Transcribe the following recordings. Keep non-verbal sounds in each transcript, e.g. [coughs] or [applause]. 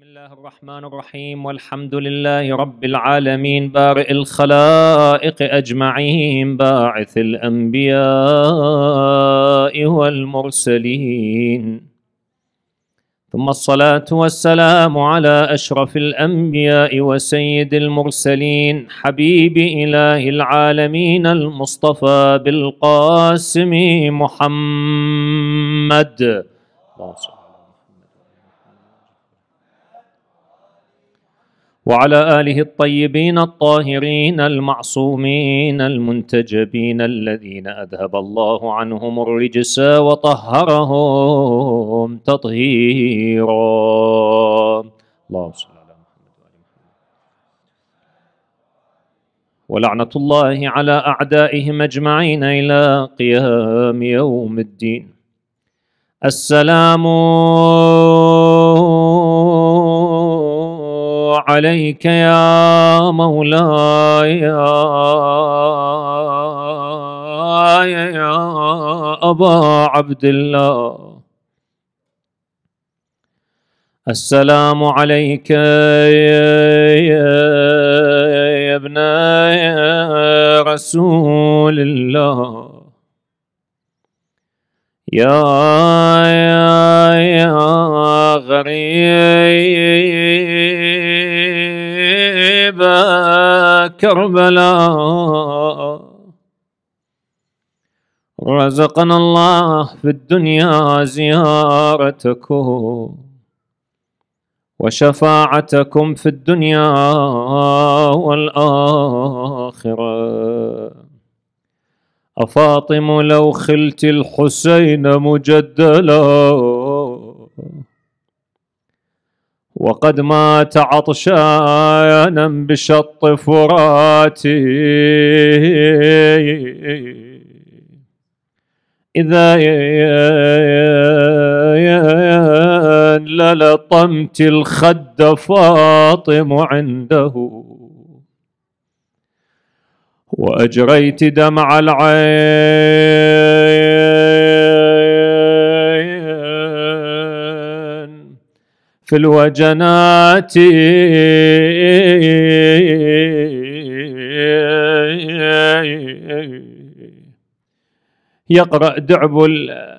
بسم الله الرحمن الرحيم والحمد لله رب العالمين بارئ الخلائق اجمعين باعث الانبياء والمرسلين ثم الصلاه والسلام على اشرف الانبياء وسيد المرسلين حبيب اله العالمين المصطفى بالقاسم محمد الله وعلى اله الطيبين الطاهرين المعصومين المنتجبين الذين اذهب الله عنهم الرجس وطهرهم تطهيرا اللهم صل على محمد وعلى محمد ولعنه الله على اعدائهم اجمعين الى قيام يوم الدين السلام عليك يا مولاي يا أبا عبد الله السلام عليك يا ابن رسول الله يا يا غريب كربلاء رزقنا الله في الدنيا زيارتكم وشفاعتكم في الدنيا والآخرة أفاطم لو خلت الحسين مجدلاً وقد مات عطشانا بشط فراتي إذا للطمت الخد فاطم عنده وأجريت دمع العين في الوجنات يقرأ دعب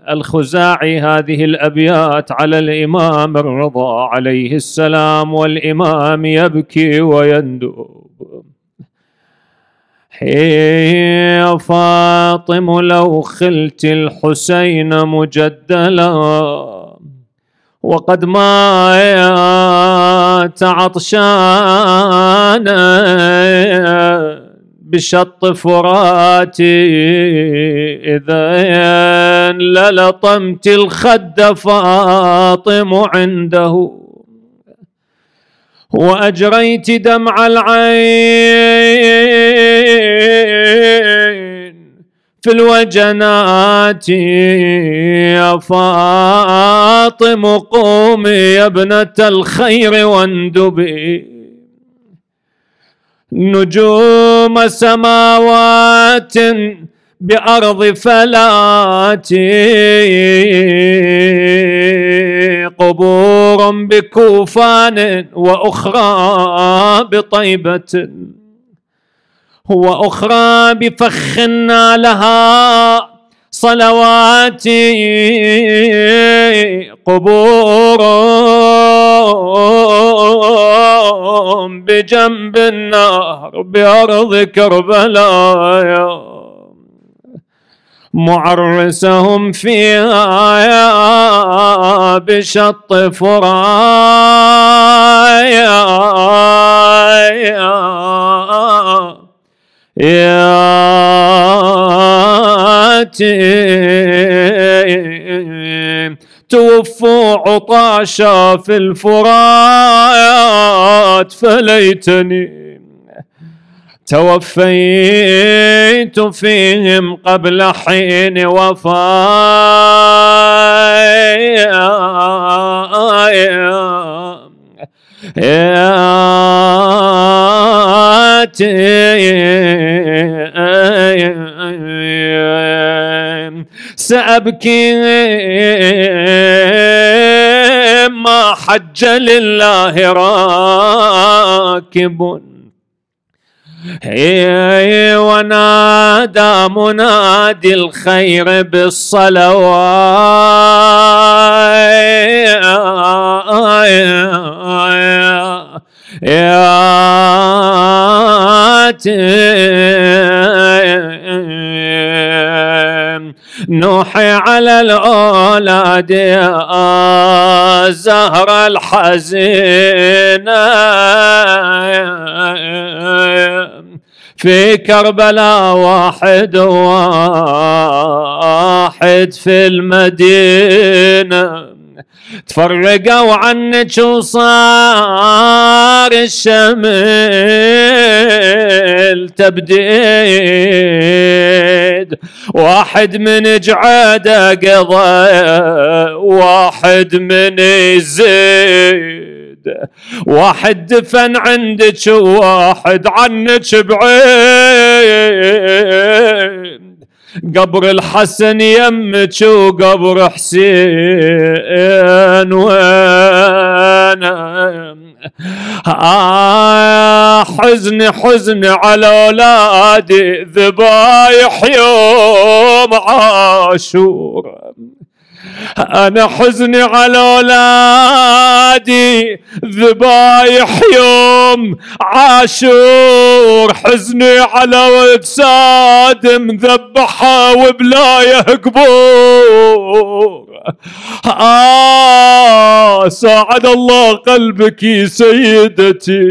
الخزاعي هذه الأبيات على الإمام الرضا عليه السلام والإمام يبكي ويندب يا فاطم لو خلت الحسين مجدلاً وقد مات عطشانا بشط فراتي إذا للطمت الخد فاطم عنده وأجريت دمع العين في الوجنات يا فاطم قومي يا ابنة الخير واندبي نجوم سماوات بأرض فلاتي قبور بكوفان وأخرى بطيبة وأخرى بفخنا لها صلوات قبور بجنب النار بأرض كربلاء معرسهم فيها بشط فرايا يا توفوا عطاشا في الفرات فليتني توفيت فيهم قبل حين وفايا يا سأبكي ما حج لله راكب ونادى منادي الخير بالصلوات يا نوحي على الأولاد زهرة الحزينة في كربلاء واحد واحد في المدينه تفرقوا عنك وصار الشمل تبديد واحد من جعاده قضى واحد من يزيد واحد دفن عندك وواحد عنك بعين قبر الحسن يمت وقبر حسين وانا آه حزن حزن على اولادي ذبايح يوم عاشور أنا حزني على أولادي ذبايح يوم عاشور حزني على سادم ذبحه وبلايه قبور آه ساعد الله قلبك سيدتي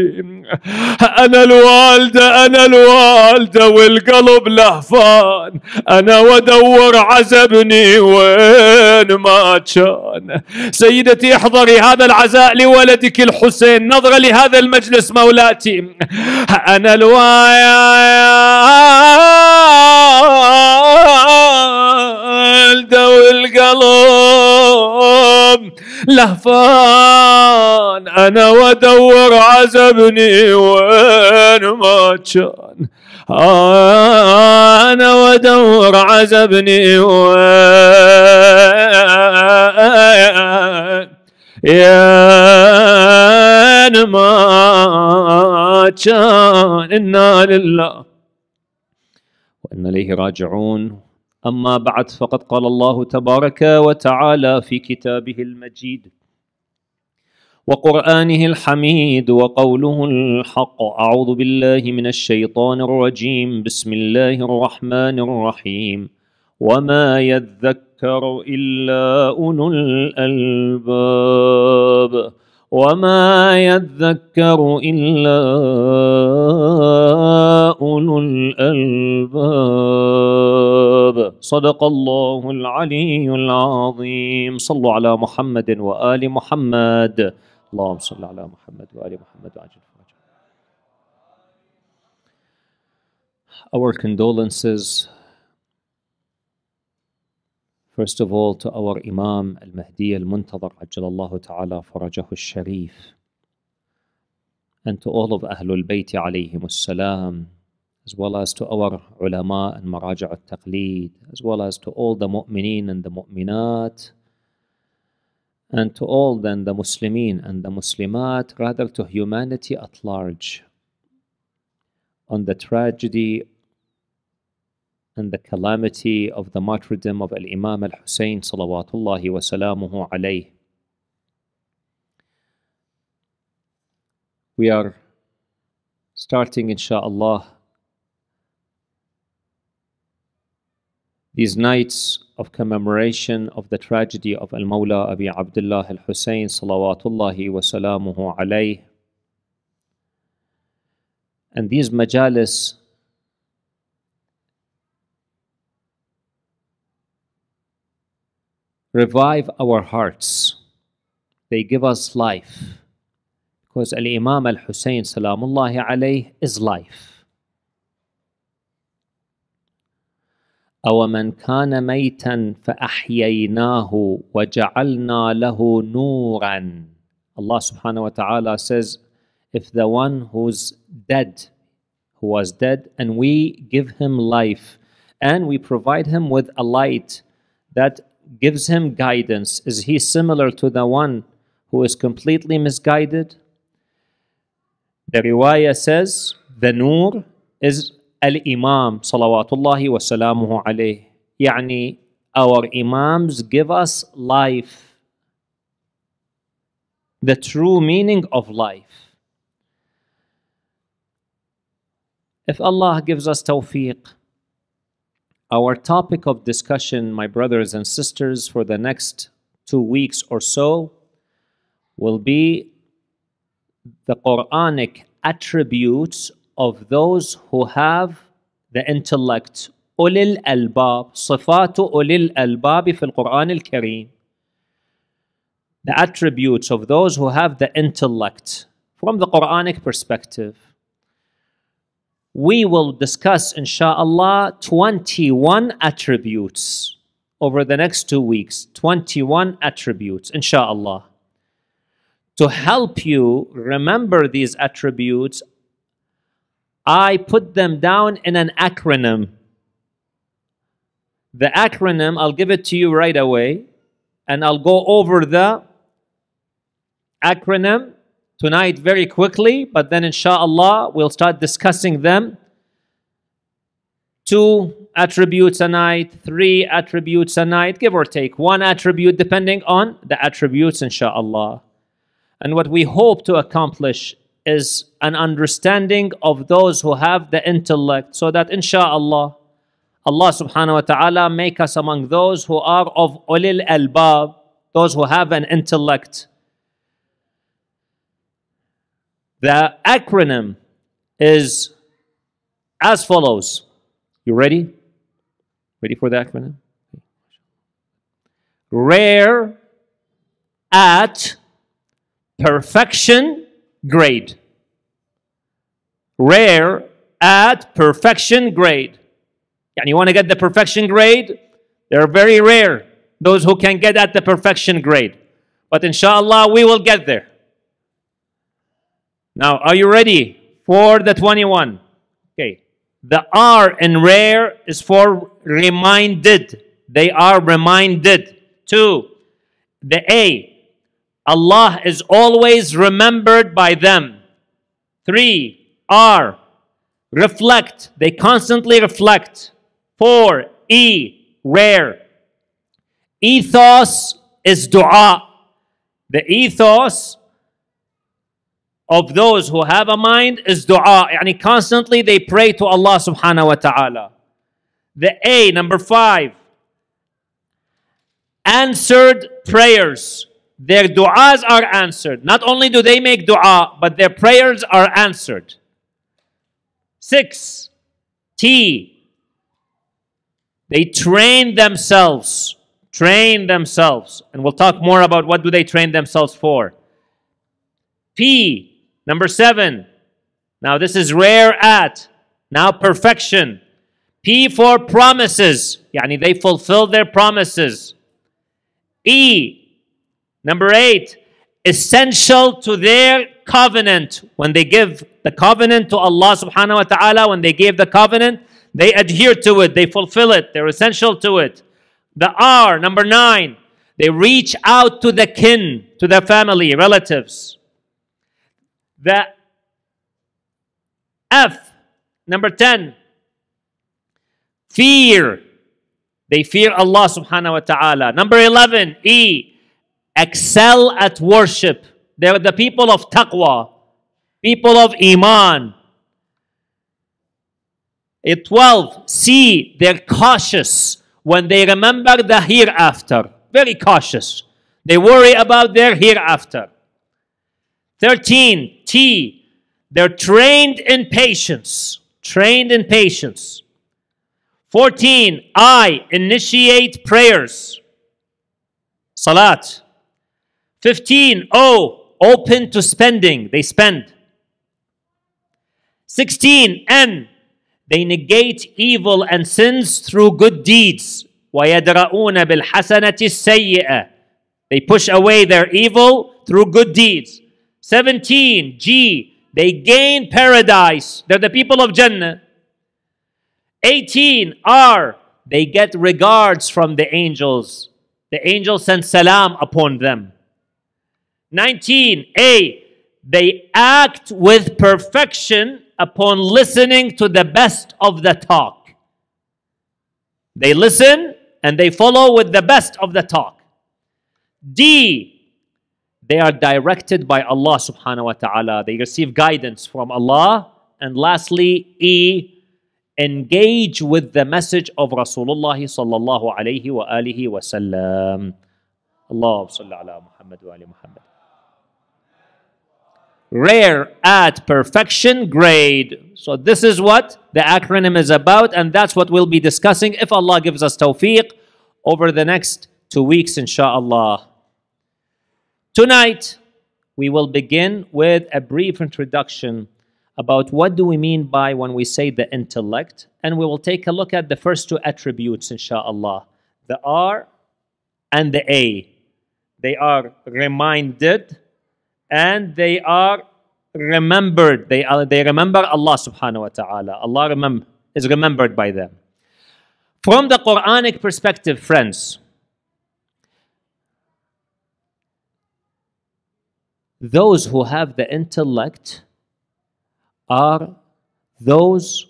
أنا الوالدة أنا الوالدة والقلب لهفان أنا وأدور عزبني وين ما كان سيدتي احضري هذا العزاء لولدك الحسين نظرة لهذا المجلس مولاتي أنا الوالدة دو والقلب لهفان انا وادور عزبني وين ما كان انا وادور عزبني وين يا ما كان انا لله وانا اليه راجعون أما بعد فقد قال الله تبارك وتعالى في كتابه المجيد وقرآنه الحميد وقوله الحق أعوذ بالله من الشيطان الرجيم بسم الله الرحمن الرحيم وما يذكر إلا أولو الألباب وما يذكر الا اولو الالباب صدق الله العلي العظيم صلوا على محمد وال محمد اللهم صل على محمد وال محمد وعجل Our condolences First of all, to our Imam Al Mahdi Al Muntadhar Ajjalallahu Ta'ala Farajahu Sharif, and to all of Ahlul Bayt alayhim salam, as well as to our ulama and maraja' al taqleed, as well as to all the mu'mineen and the mu'minat, and to all then the muslimin and the muslimat, rather to humanity at large, on the tragedy and the calamity of the martyrdom of Al-Imam Al-Hussein salawatullahi wa salamuhu alayh. We are starting insha'Allah these nights of commemoration of the tragedy of Al-Mawla Abi Abdullah Al-Hussein salawatullahi wa salamuhu alayh. And these majalis revive our hearts. They give us life. Because Al Imam Al Hussein Salamullahi alayh is life. Allah subhanahu wa ta'ala says, if the one who's dead, who was dead, and we give him life, and we provide him with a light that gives him guidance, is he similar to the one who is completely misguided? The riwaya says the nur is al-imam salawatullahi wa salamuhu alayh. Yani our imams give us life. The true meaning of life. If Allah gives us tawfiq, our topic of discussion, my brothers and sisters, for the next two weeks or so will be the Quranic attributes of those who have the intellect. أولي الألباب صفات أولي fil Quran al Kareem. The attributes of those who have the intellect from the Quranic perspective we will discuss, inshallah, 21 attributes over the next two weeks. 21 attributes, inshallah. To help you remember these attributes, I put them down in an acronym. The acronym, I'll give it to you right away, and I'll go over the acronym tonight very quickly, but then inshallah we'll start discussing them. Two attributes a night, three attributes a night, give or take one attribute depending on the attributes inshallah. And what we hope to accomplish is an understanding of those who have the intellect so that inshallah Allah subhanahu wa ta'ala make us among those who are of ulil albab, those who have an intellect. The acronym is as follows. You ready? Ready for the acronym? Rare at perfection grade. Rare at perfection grade. And you want to get the perfection grade? They're very rare, those who can get at the perfection grade. But inshallah, we will get there. Now, are you ready for the 21? Okay. The R in rare is for reminded. They are reminded. Two, the A, Allah is always remembered by them. Three, R, reflect. They constantly reflect. Four, E, rare. Ethos is dua. The ethos of those who have a mind is dua. Yani constantly they pray to Allah subhanahu wa ta'ala. The A, number five, answered prayers. Their du'as are answered. Not only do they make du'a, but their prayers are answered. Six, T, they train themselves. Train themselves. And we'll talk more about what do they train themselves for. P, Number seven. Now this is rare at. Now perfection. P for promises. Yani they fulfill their promises. E. Number eight. Essential to their covenant. When they give the covenant to Allah subhanahu wa ta'ala, when they gave the covenant, they adhere to it. They fulfill it. They're essential to it. The R, number nine. They reach out to the kin, to their family, relatives. The F, number 10, fear. They fear Allah subhanahu wa ta'ala. Number 11, E, excel at worship. They are the people of taqwa, people of iman. a 12, C, they're cautious when they remember the hereafter. Very cautious. They worry about their hereafter. 13, T, they're trained in patience. Trained in patience. 14, I, initiate prayers. Salat. 15, O, open to spending. They spend. 16, N, they negate evil and sins through good deeds. They push away their evil through good deeds. 17, G, they gain paradise. They're the people of Jannah. 18, R, they get regards from the angels. The angels send salam upon them. 19, A, they act with perfection upon listening to the best of the talk. They listen and they follow with the best of the talk. D, they are directed by Allah subhanahu wa ta'ala. They receive guidance from Allah. And lastly, E, engage with the message of Rasulullah sallallahu alayhi wa alihi wa sallam. Allah ala Muhammad wa ali Muhammad. Rare at perfection grade. So this is what the acronym is about and that's what we'll be discussing if Allah gives us tawfiq over the next two weeks inshallah. Tonight, we will begin with a brief introduction about what do we mean by when we say the intellect, and we will take a look at the first two attributes, inshallah, the R and the A. They are reminded and they are remembered. They, are, they remember Allah subhanahu wa ta'ala. Allah remem is remembered by them. From the Quranic perspective, friends, those who have the intellect are those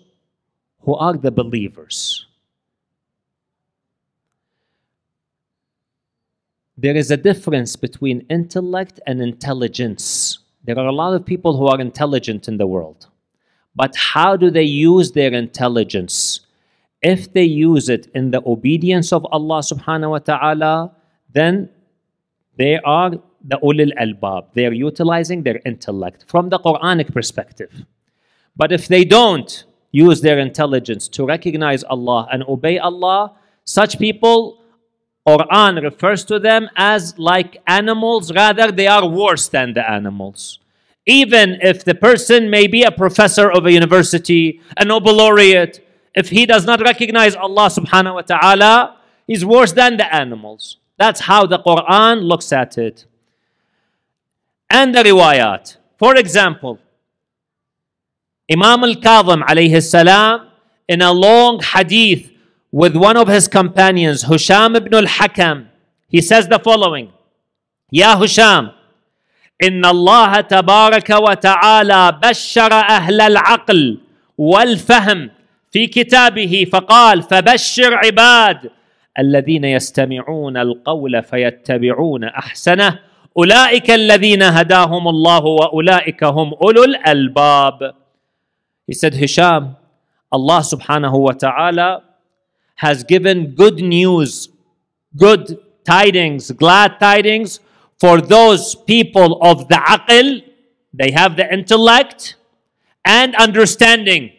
who are the believers. There is a difference between intellect and intelligence. There are a lot of people who are intelligent in the world, but how do they use their intelligence? If they use it in the obedience of Allah subhanahu wa ta'ala, then they are the ulil albab. They're utilizing their intellect from the Quranic perspective. But if they don't use their intelligence to recognize Allah and obey Allah, such people, Quran refers to them as like animals, rather, they are worse than the animals. Even if the person may be a professor of a university, a Nobel laureate, if he does not recognize Allah subhanahu wa ta'ala, he's worse than the animals. That's how the Quran looks at it. and the riwayat. For example, Imam al-Kazim alayhi salam in a long hadith with one of his companions, Husham ibn al-Hakam, he says the following, Ya Husham, إن الله تبارك وتعالى بشر أهل العقل والفهم في كتابه فقال فبشر عباد الذين يستمعون القول فيتبعون أحسنه الذين هداهم الله وأولئك هم ulul albab. He said, Hisham, Allah subhanahu wa ta'ala has given good news, good tidings, glad tidings for those people of the aql, they have the intellect and understanding.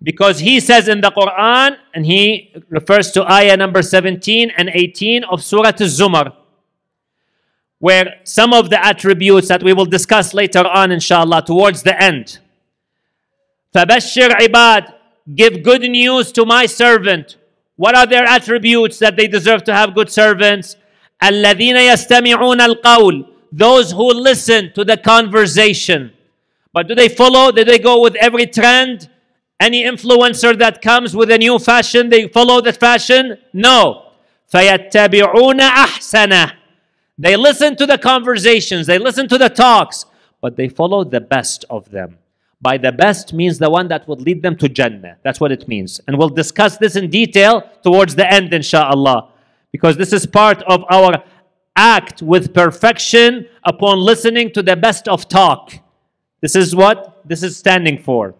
Because he says in the Quran, and he refers to ayah number 17 and 18 of Surah Al-Zumar, where some of the attributes that we will discuss later on, inshallah, towards the end. فَبَشِّرْ عِبَادِ Give good news to my servant. What are their attributes that they deserve to have good servants? الَّذِينَ يَسْتَمِعُونَ الْقَوْلِ Those who listen to the conversation. But do they follow? Do they go with every trend? Any influencer that comes with a new fashion, they follow that fashion? No. فَيَتَّبِعُونَ أَحْسَنَهُ they listen to the conversations, they listen to the talks, but they follow the best of them. By the best means the one that would lead them to Jannah. That's what it means. And we'll discuss this in detail towards the end, inshallah. Because this is part of our act with perfection upon listening to the best of talk. This is what this is standing for.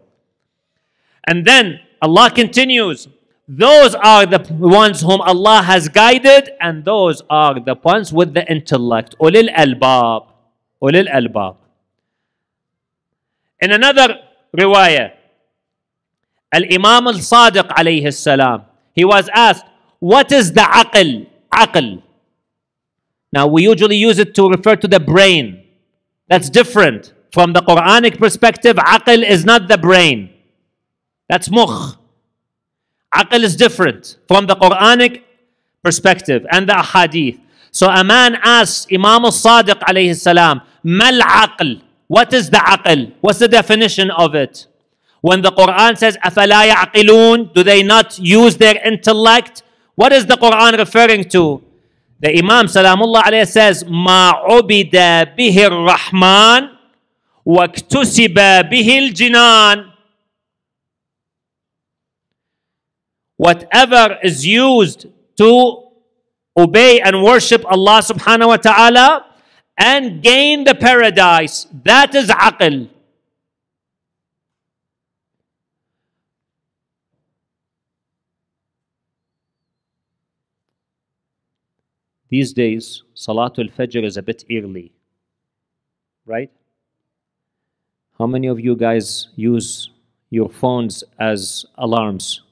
And then Allah continues those are the ones whom Allah has guided, and those are the ones with the intellect. Ulil albab. Ulil albab. In another riwayah, Al Imam Al Sadiq alayhi salam, he was asked, What is the aql? Aql. Now we usually use it to refer to the brain. That's different. From the Quranic perspective, aql is not the brain. That's mukh. Aql is different from the Quranic perspective and the ahadith. So a man asks Imam al-Sadiq alayhi salam, Mal aql? What is the aql? What's the definition of it? When the Quran says, أَفَلَا يَعْقِلُونَ Do they not use their intellect? What is the Quran referring to? The Imam Salamullah alayhi says, مَا عُبِدَ بِهِ الرَّحْمَانِ وَاكْتُسِبَ بِهِ الْجِنَانِ whatever is used to obey and worship Allah subhanahu wa ta'ala and gain the paradise. That is aql. These days, Salatul Fajr is a bit early, right? How many of you guys use your phones as alarms?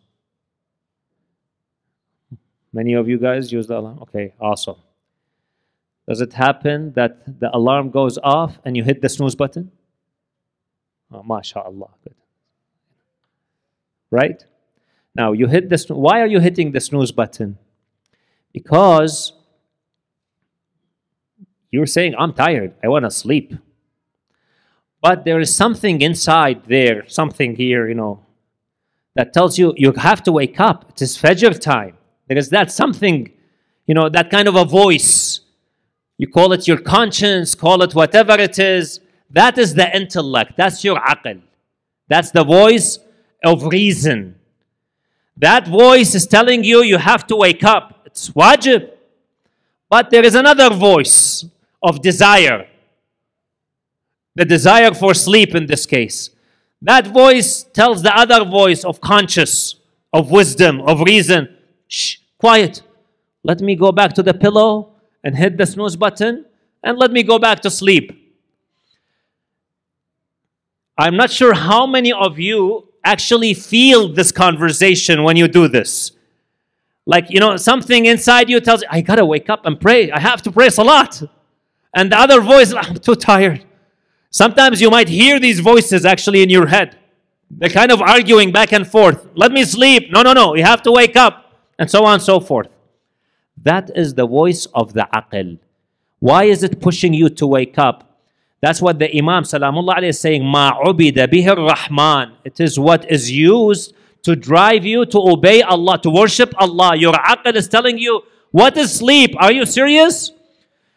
Many of you guys use the alarm? Okay, awesome. Does it happen that the alarm goes off and you hit the snooze button? Oh, mashallah, good. Right? Now, you hit the why are you hitting the snooze button? Because you're saying, I'm tired, I want to sleep. But there is something inside there, something here, you know, that tells you you have to wake up. It is Fajr time. Because that's something, you know, that kind of a voice. You call it your conscience, call it whatever it is. That is the intellect. That's your aql. That's the voice of reason. That voice is telling you you have to wake up. It's wajib. But there is another voice of desire. The desire for sleep in this case. That voice tells the other voice of conscience, of wisdom, of reason shh, quiet. Let me go back to the pillow and hit the snooze button and let me go back to sleep. I'm not sure how many of you actually feel this conversation when you do this. Like, you know, something inside you tells you, I gotta wake up and pray. I have to pray lot, And the other voice, I'm too tired. Sometimes you might hear these voices actually in your head. They're kind of arguing back and forth. Let me sleep. No, no, no. You have to wake up and so on and so forth. That is the voice of the aql. Why is it pushing you to wake up? That's what the Imam Salamullah is saying, Ma ubida bihir Rahman. It is what is used to drive you to obey Allah, to worship Allah. Your aql is telling you, what is sleep? Are you serious?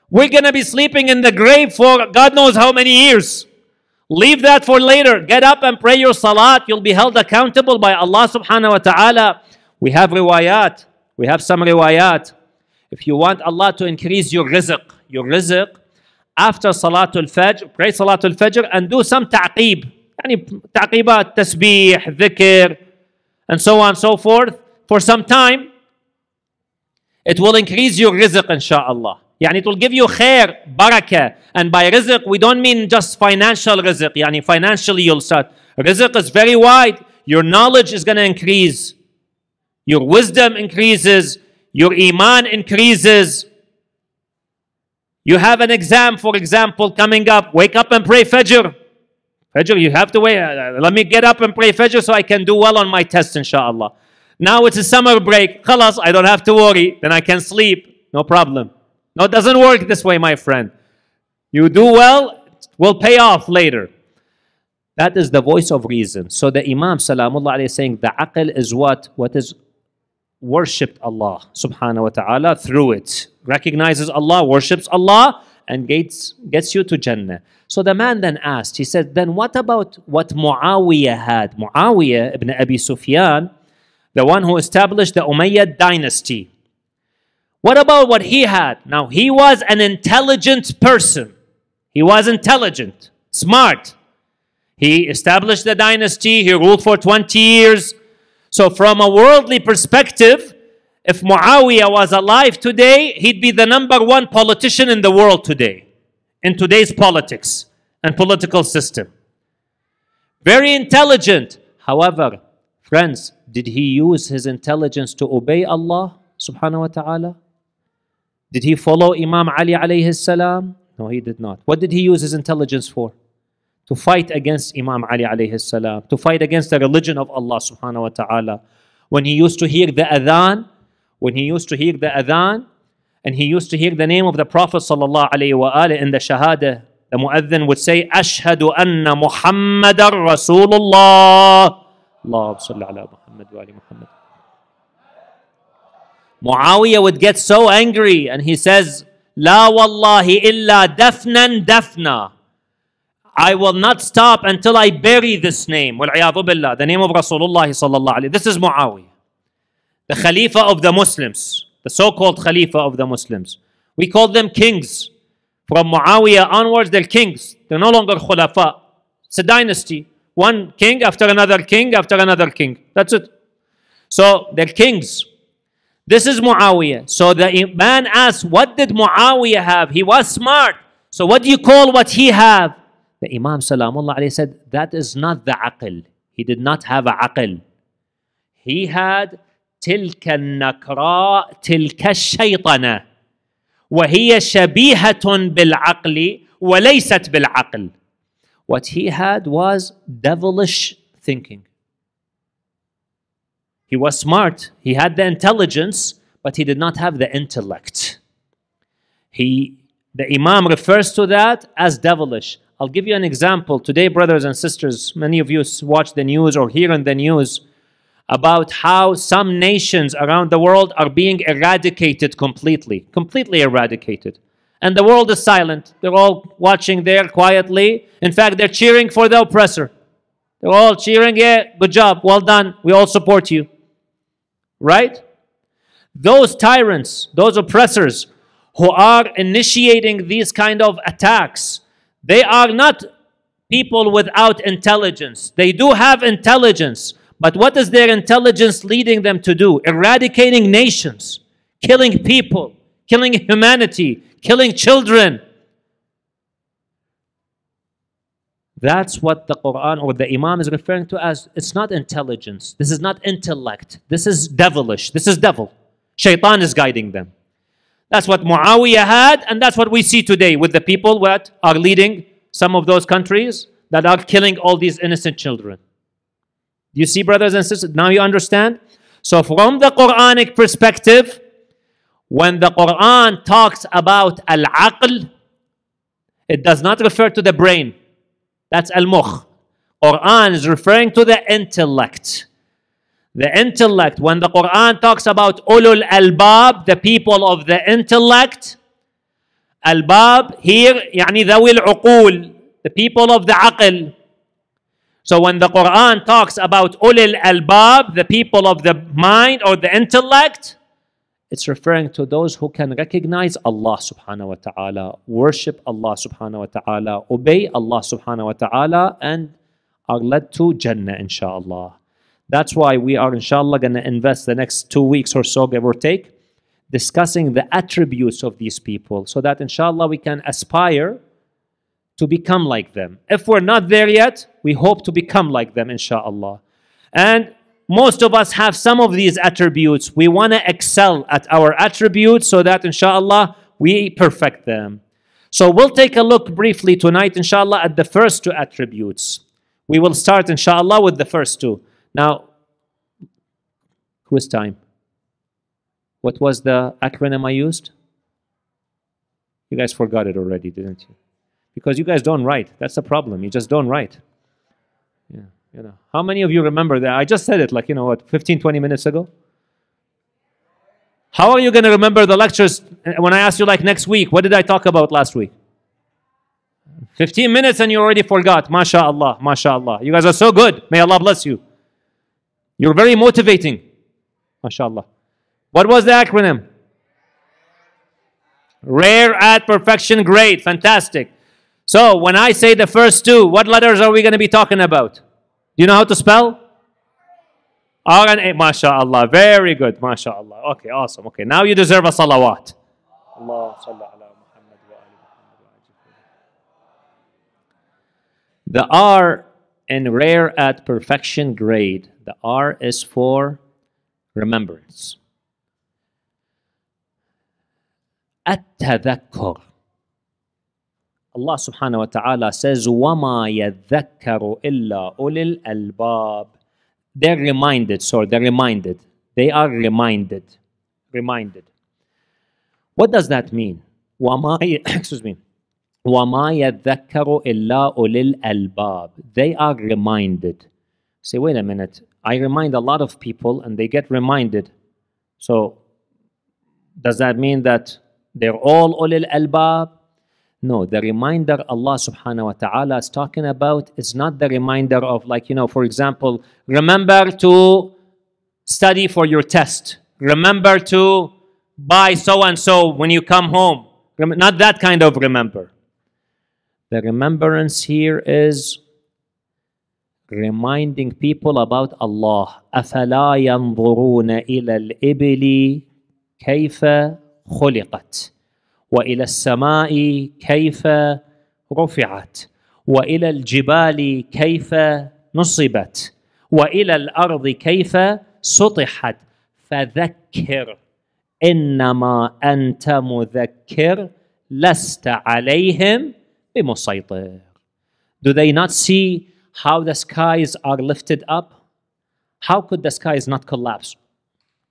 We're going to be sleeping in the grave for God knows how many years. Leave that for later. Get up and pray your salat. You'll be held accountable by Allah subhanahu wa ta'ala. We have riwayat. We have some riwayat. If you want Allah to increase your rizq, your rizq, after Salatul Fajr, pray Salatul Fajr and do some ta'qib. يعني تعقيبات تسبيح ذكر and so on and so forth for some time it will increase your rizq inshaAllah. يعني it will give you khair barakah and by rizq we don't mean just financial rizq يعني financially you'll start rizq is very wide your knowledge is going to increase your wisdom increases. Your iman increases. You have an exam, for example, coming up. Wake up and pray Fajr. Fajr, you have to wait. Uh, let me get up and pray Fajr so I can do well on my test, inshallah. Now it's a summer break. Khalas, I don't have to worry. Then I can sleep. No problem. No, it doesn't work this way, my friend. You do well, will pay off later. That is the voice of reason. So the Imam, salamullah alayhi, saying the aql is what? What is worshipped Allah subhanahu wa ta'ala through it. Recognizes Allah, worships Allah, and gets, gets you to Jannah. So the man then asked, he said, then what about what Muawiyah had? Muawiyah ibn Abi Sufyan, the one who established the Umayyad dynasty. What about what he had? Now he was an intelligent person. He was intelligent, smart. He established the dynasty, he ruled for 20 years, so from a worldly perspective, if Muawiyah was alive today, he'd be the number one politician in the world today, in today's politics and political system. Very intelligent. However, friends, did he use his intelligence to obey Allah subhanahu wa ta'ala? Did he follow Imam Ali alayhi salam? No, he did not. What did he use his intelligence for? to fight against Imam Ali alayhi salam, to fight against the religion of Allah subhanahu wa ta'ala. When he used to hear the adhan, when he used to hear the adhan, and he used to hear the name of the Prophet sallallahu alayhi wa alayhi in the shahada, the mu'adhin would say, Ashhadu anna Muhammadar Rasulullah. Allah salli ala Muhammad wa ali Muhammad. Muawiyah would get so angry and he says, La wallahi illa dafnan dafna. I will not stop until I bury this name. billah, the name of Rasulullah sallallahu This is Muawiyah, the Khalifa of the Muslims, the so-called Khalifa of the Muslims. We call them kings. From Muawiyah onwards, they're kings. They're no longer khulafa. It's a dynasty. One king after another king after another king. That's it. So they're kings. This is Muawiyah. So the man asks, what did Muawiyah have? He was smart. So what do you call what he have? The Imam Salamullah alayhi said, that is not the aql. He did not have a aql. He had تلك النكراء تلك الشيطنة وهي شبيهة بالعقل وليست بالعقل. What he had was devilish thinking. He was smart. He had the intelligence, but he did not have the intellect. He, the Imam refers to that as devilish. I'll give you an example. Today, brothers and sisters, many of you watch the news or hear in the news about how some nations around the world are being eradicated completely, completely eradicated. And the world is silent. They're all watching there quietly. In fact, they're cheering for the oppressor. They're all cheering, yeah, good job, well done, we all support you. Right? Those tyrants, those oppressors who are initiating these kind of attacks, they are not people without intelligence. They do have intelligence, but what is their intelligence leading them to do? Eradicating nations, killing people, killing humanity, killing children. That's what the Quran or the Imam is referring to as it's not intelligence. This is not intellect. This is devilish. This is devil. Shaitan is guiding them. That's what Muawiyah had, and that's what we see today with the people that are leading some of those countries that are killing all these innocent children. You see, brothers and sisters, now you understand? So, from the Quranic perspective, when the Quran talks about al aql, it does not refer to the brain. That's al mukh. Quran is referring to the intellect the intellect. When the Quran talks about ulul albab, the people of the intellect, albab here, يعني ذوي العقول, the people of the aql. So when the Quran talks about ulul albab, the people of the mind or the intellect, it's referring to those who can recognize Allah subhanahu wa ta'ala, worship Allah subhanahu wa ta'ala, obey Allah subhanahu wa ta'ala, and are led to Jannah, inshaAllah. That's why we are, inshallah, going to invest the next two weeks or so, give or take, discussing the attributes of these people so that, inshallah, we can aspire to become like them. If we're not there yet, we hope to become like them, inshallah. And most of us have some of these attributes. We want to excel at our attributes so that, inshallah, we perfect them. So we'll take a look briefly tonight, inshallah, at the first two attributes. We will start, inshallah, with the first two. Now, quiz time. What was the acronym I used? You guys forgot it already, didn't you? Because you guys don't write. That's the problem. You just don't write. Yeah, you know. How many of you remember that? I just said it like, you know what, 15, 20 minutes ago? How are you going to remember the lectures uh, when I ask you like next week, what did I talk about last week? 15 minutes and you already forgot. MashaAllah, MashaAllah. You guys are so good. May Allah bless you. You're very motivating. MashaAllah. What was the acronym? Rare at perfection great, Fantastic. So when I say the first two, what letters are we going to be talking about? Do you know how to spell? R and A. MashaAllah. Very good. MashaAllah. Okay, awesome. Okay, now you deserve a salawat. The R and rare at perfection grade. The R is for remembrance. التذكر Allah subhanahu wa ta'ala says, وَمَا يَذَّكَّرُ إِلَّا أُولِي الْأَلْبَابِ They're reminded, sorry, they're reminded. They are reminded. Reminded. What does that mean? وَمَا [coughs] Excuse me. وَمَا يَذَّكَّرُ إِلَّا أُولِي الْأَلْبَابِ They are reminded. Say, wait a minute. I remind a lot of people and they get reminded. So, does that mean that they're all ulil albab? No, the reminder Allah subhanahu wa ta'ala is talking about is not the reminder of like, you know, for example, remember to study for your test. Remember to buy so and so when you come home. Not that kind of remember. The remembrance here is reminding people about Allah. أفلا ينظرون إلى الإبل كيف خلقت وإلى السماء كيف رفعت وإلى الجبال كيف نصبت والى الارض كيف سطحت فذكر انما انت مذكر لست عليهم بمسيطر Do they not see how the skies are lifted up? How could the skies not collapse?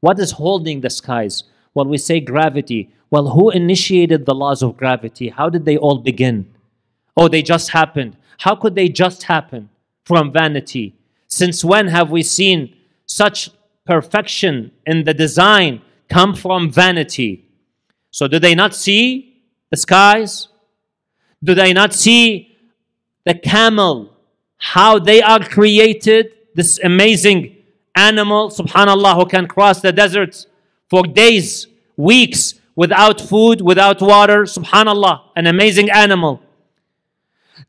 What is holding the skies? Well, we say gravity. Well, who initiated the laws of gravity? How did they all begin? Oh, they just happened. How could they just happen from vanity? Since when have we seen such perfection in the design come from vanity? So, do they not see the skies? Do they not see the camel, how they are created? This amazing animal, subhanAllah, who can cross the desert for days, weeks, without food, without water, subhanAllah, an amazing animal.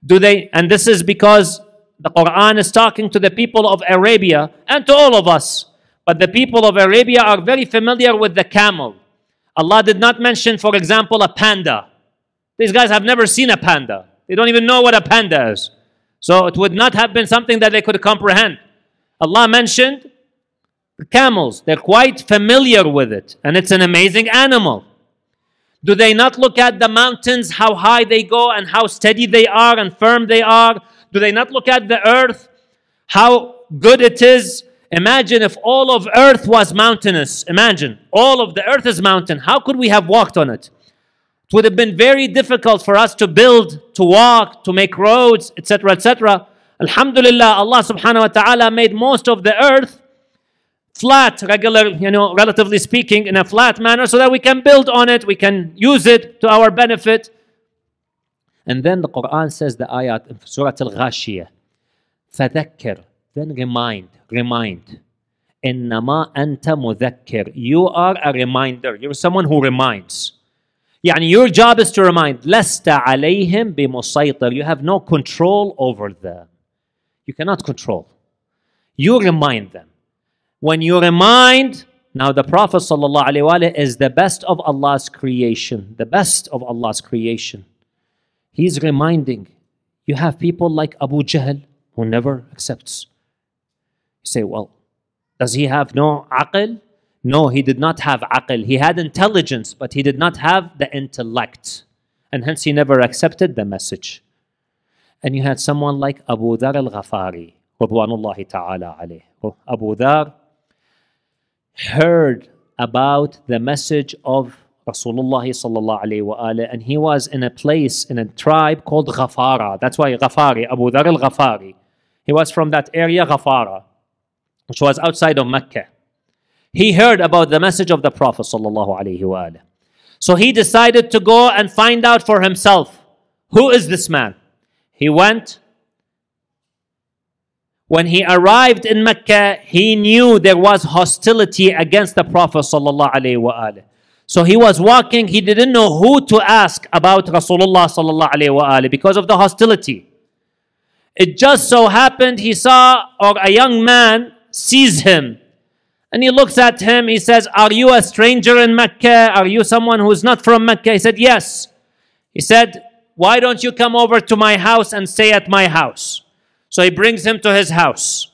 Do they, and this is because the Quran is talking to the people of Arabia and to all of us. But the people of Arabia are very familiar with the camel. Allah did not mention, for example, a panda. These guys have never seen a panda. They don't even know what a panda is. So it would not have been something that they could comprehend. Allah mentioned the camels. They're quite familiar with it. And it's an amazing animal. Do they not look at the mountains, how high they go and how steady they are and firm they are? Do they not look at the earth, how good it is? Imagine if all of earth was mountainous. Imagine all of the earth is mountain. How could we have walked on it? It would have been very difficult for us to build, to walk, to make roads, etc., etc. Alhamdulillah, Allah subhanahu wa ta'ala made most of the earth flat, regular, you know, relatively speaking, in a flat manner so that we can build on it, we can use it to our benefit. And then the Quran says the ayat in Surah Al Ghashiyah, فَذَكِّر, then remind, remind. إِنَّمَا أَنْتَ مُذَكِّر You are a reminder, you're someone who reminds. Yani your job is to remind, لَسْتَ عَلَيْهِمْ بِمُسَيْطِرٍ You have no control over them. You cannot control. You remind them. When you remind, now the Prophet ﷺ is the best of Allah's creation. The best of Allah's creation. He's reminding. You have people like Abu Jahl who never accepts. You say, well, does he have no عقل? No, he did not have aql. He had intelligence, but he did not have the intellect. And hence he never accepted the message. And you had someone like Abu Dhar al-Ghafari, ta'ala Abu Dhar heard about the message of Rasulullah and he was in a place, in a tribe called Ghafara. That's why Ghafari, Abu Dhar al-Ghafari. He was from that area, Ghafara, which was outside of Mecca. He heard about the message of the Prophet So he decided to go and find out for himself, who is this man? He went. When he arrived in Mecca, he knew there was hostility against the Prophet So he was walking, he didn't know who to ask about Rasulullah because of the hostility. It just so happened he saw or a young man sees him and he looks at him, he says, Are you a stranger in Mecca? Are you someone who's not from Mecca? He said, Yes. He said, Why don't you come over to my house and stay at my house? So he brings him to his house.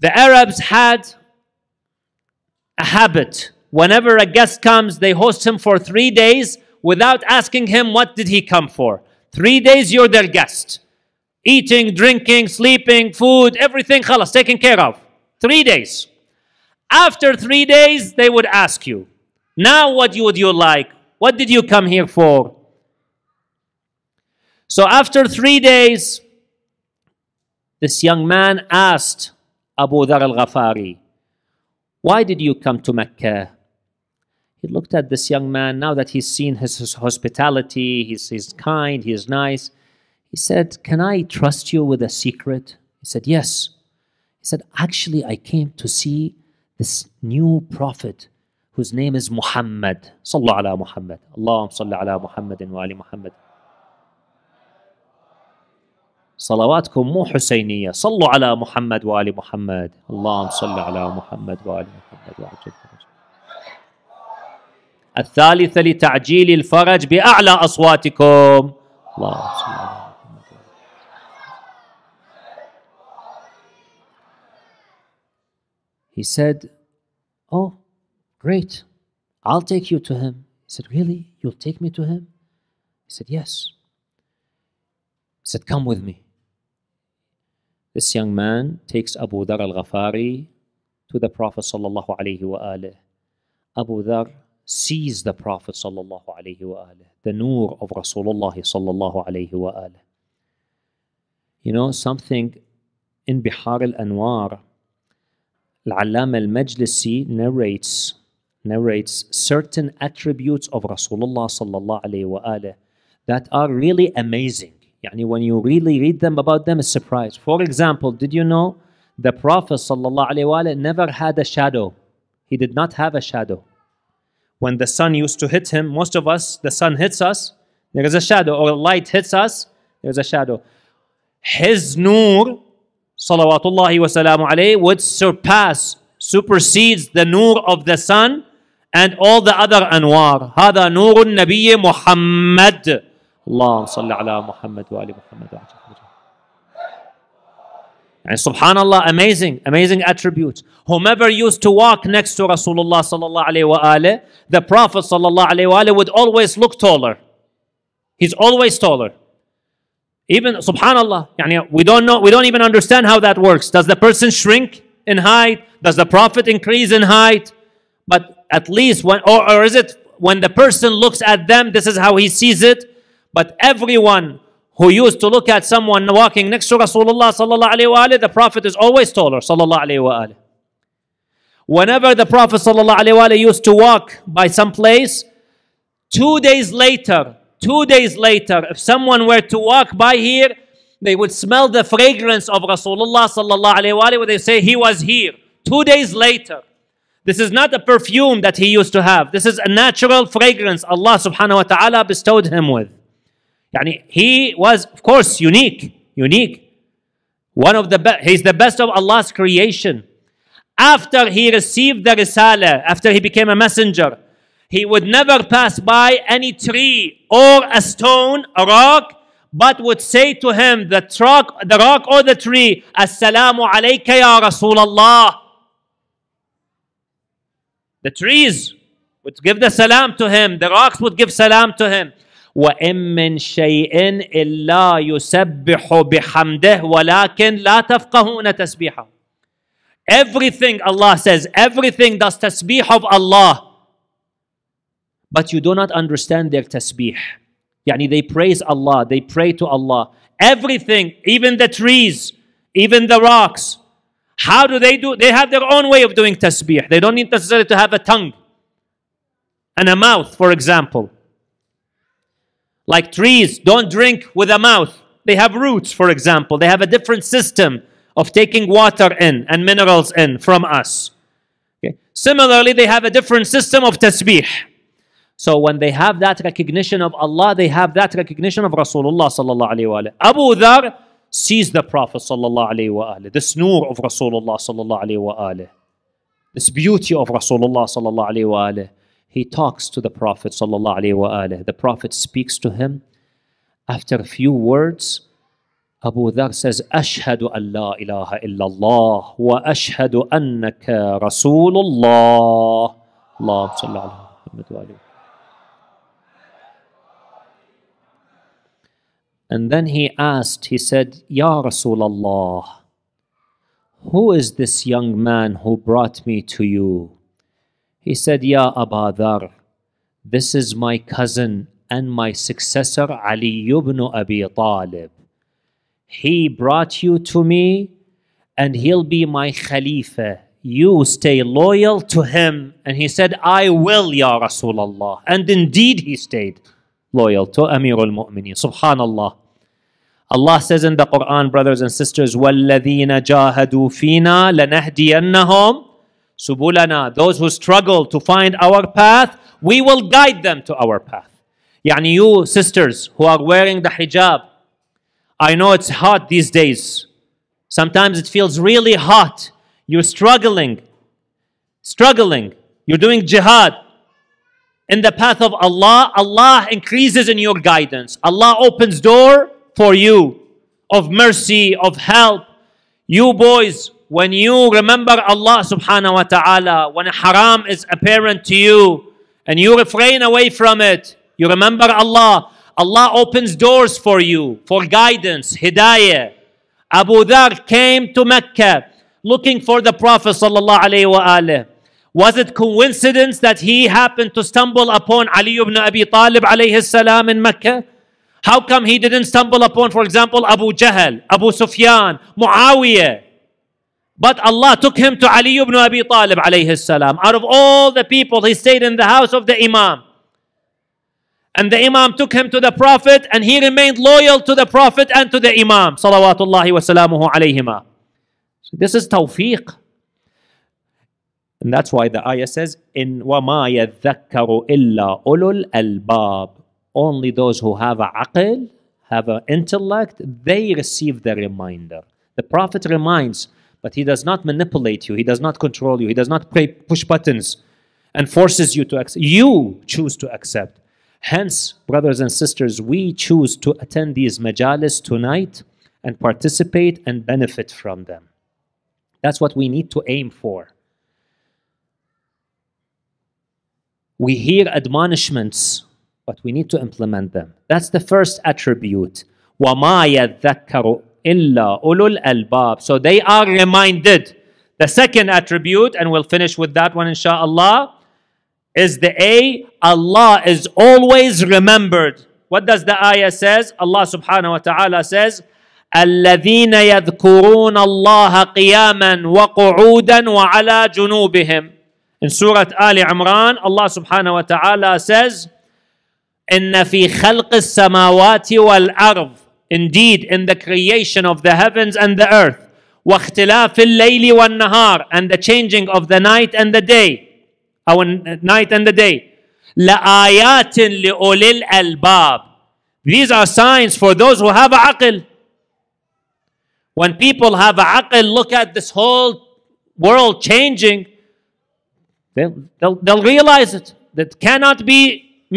The Arabs had a habit. Whenever a guest comes, they host him for three days without asking him what did he come for. Three days, you're their guest. Eating, drinking, sleeping, food, everything, khalas, taken care of. Three days. After three days, they would ask you, now what would you like? What did you come here for? So after three days, this young man asked Abu Dhar al-Ghafari, why did you come to Mecca? He looked at this young man now that he's seen his, his hospitality, he's, he's kind, he's nice. He said, Can I trust you with a secret? He said, Yes. He said, Actually, I came to see this new prophet whose name is Muhammad. Sallu Muhammad. Allahumma salli ala Muhammad wa ali Muhammad. صلواتكم مو حسينية صلوا على محمد وآل محمد اللهم صل على محمد وآل محمد وعجل فرج الثالثة لتعجيل الفرج بأعلى أصواتكم اللهم صل على He said, Oh, great. I'll take you to him. He said, Really? You'll take me to him? He said, Yes. He said, Come with me. This young man takes Abu Dhar al Ghafari to the Prophet. wasallam. Abu Dhar sees the Prophet, wasallam, the nur of Rasulullah. wasallam. You know, something in Bihar al Anwar, Al-Allama al narrates, narrates certain attributes of Rasulullah sallallahu alayhi wa that are really amazing. Yani when you really read them about them, it's a surprise. For example, did you know the Prophet sallallahu alayhi wa never had a shadow? He did not have a shadow. When the sun used to hit him, most of us, the sun hits us, there is a shadow, or light hits us, there is a shadow. His nur salawatullahi wasalamu alayhi, would surpass, supersedes the nur of the sun and all the other anwar. هذا نور النبي محمد. اللهم صل على محمد وآل محمد And subhanallah, amazing, amazing attributes. Whomever used to walk next to Rasulullah sallallahu alayhi wa alayhi, the Prophet sallallahu alayhi wa alayhi would always look taller. He's always taller. Even, subhanAllah, we don't know, we don't even understand how that works. Does the person shrink in height? Does the Prophet increase in height? But at least when, or, or is it when the person looks at them, this is how he sees it? But everyone who used to look at someone walking next to Rasulullah sallallahu alayhi wa alayhi, the Prophet is always taller sallallahu alayhi wa alayhi. Whenever the Prophet sallallahu alayhi wa alayhi used to walk by some place, two days later, Two days later, if someone were to walk by here, they would smell the fragrance of Rasulullah sallallahu alaihi wasallam. They say he was here. Two days later, this is not a perfume that he used to have. This is a natural fragrance Allah subhanahu wa taala bestowed him with. Yani he was, of course, unique, unique. One of the best. He's the best of Allah's creation. After he received the Rasala, after he became a messenger, he would never pass by any tree or a stone, a rock, but would say to him, the, truck, the rock or the tree, Assalamu alayka ya Rasulullah. The trees would give the salam to him, the rocks would give salam to him. وإن من شيء إلا يسبح بحمده ولكن لا تفقهون تسبيحه Everything Allah says, everything does tasbih of Allah but you do not understand their tasbih. Yani they praise Allah, they pray to Allah. Everything, even the trees, even the rocks. How do they do? They have their own way of doing tasbih. They don't need necessarily to have a tongue and a mouth, for example. Like trees don't drink with a mouth. They have roots, for example. They have a different system of taking water in and minerals in from us. Okay. Similarly, they have a different system of tasbih. So when they have that recognition of Allah, they have that recognition of Rasulullah sallallahu alayhi wa Abu Dhar sees the Prophet sallallahu alayhi wa this nur of Rasulullah sallallahu alayhi wa this beauty of Rasulullah sallallahu alayhi wa He talks to the Prophet sallallahu alayhi wa The Prophet speaks to him. After a few words, Abu Dhar says, "Ashhadu an la ilaha إلا الله وأشهد أنك رسول الله. اللهم صل And then he asked, he said, Ya Rasulallah, who is this young man who brought me to you? He said, Ya Aba Dhar, this is my cousin and my successor, Ali ibn Abi Talib. He brought you to me and he'll be my Khalifa. You stay loyal to him. And he said, I will, Ya Rasulallah. And indeed he stayed loyal to Amirul Mu'mineen. Subhanallah. Allah says in the Quran, brothers and sisters, وَالَّذِينَ Those who struggle to find our path, we will guide them to our path. Yani you sisters who are wearing the hijab, I know it's hot these days. Sometimes it feels really hot. You're struggling, struggling. You're doing jihad in the path of Allah, Allah increases in your guidance. Allah opens door for you of mercy, of help. You boys, when you remember Allah subhanahu wa ta'ala, when haram is apparent to you and you refrain away from it, you remember Allah, Allah opens doors for you, for guidance, hidayah. Abu Dhar came to Mecca looking for the Prophet sallallahu alayhi wa alayhi. Was it coincidence that he happened to stumble upon Ali ibn Abi Talib alayhi salam in Mecca? How come he didn't stumble upon, for example, Abu Jahl, Abu Sufyan, Muawiyah? But Allah took him to Ali ibn Abi Talib alayhi salam. Out of all the people, he stayed in the house of the Imam. And the Imam took him to the Prophet and he remained loyal to the Prophet and to the Imam. Salawatullahi wa salamuhu alayhima. So this is tawfiq. And that's why the ayah says, In وَمَا يَذَّكَّرُ إِلَّا أُولُو الْأَلْبَابِ Only those who have a aql, have an intellect, they receive the reminder. The Prophet reminds, but he does not manipulate you, he does not control you, he does not push buttons and forces you to accept. You choose to accept. Hence, brothers and sisters, we choose to attend these majalis tonight and participate and benefit from them. That's what we need to aim for. we hear admonishments, but we need to implement them. That's the first attribute. وَمَا يَذَّكَّرُ إِلَّا أُولُو الْأَلْبَابِ So they are reminded. The second attribute, and we'll finish with that one inshallah, is the A, Allah is always remembered. What does the ayah says? Allah subhanahu wa ta'ala says, الذين يذكرون الله قياما وقعودا وعلى جنوبهم in Surah Ali Imran, Allah subhanahu wa ta'ala says, Inna fi khalq samawati wal arv. Indeed, in the creation of the heavens and the earth. واختلاف الليل والنهار and the changing of the night and the day our uh, uh, night and the day لآيات لأولي الألباب these are signs for those who have aql. when people have aql, look at this whole world changing They'll, they'll, realize it. That cannot be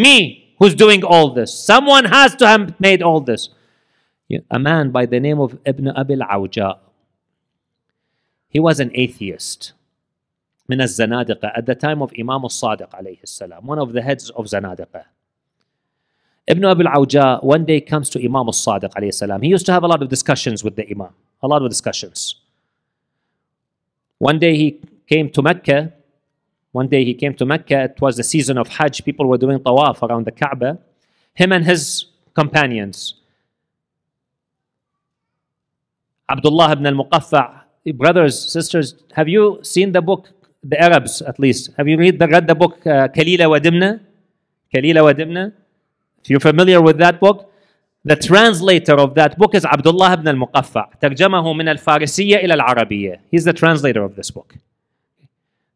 me who's doing all this. Someone has to have made all this. A man by the name of Ibn Abil Awja. He was an atheist. من الزنادقة at the time of Imam al-Sadiq عليه السلام one of the heads of Zanadiqa Ibn Abil Awja one day comes to Imam al-Sadiq عليه السلام he used to have a lot of discussions with the Imam a lot of discussions one day he came to Mecca one day he came to Mecca, it was the season of Hajj, people were doing tawaf around the Kaaba, him and his companions. Abdullah ibn al Muqaffa, brothers, sisters, have you seen the book, the Arabs at least, have you read the, read the book uh, Kalila wa Dimna? Kalila wa Dimna? If you're familiar with that book, the translator of that book is Abdullah ibn al-Muqaffa. ترجمه من الفارسية إلى العربية. He's the translator of this book.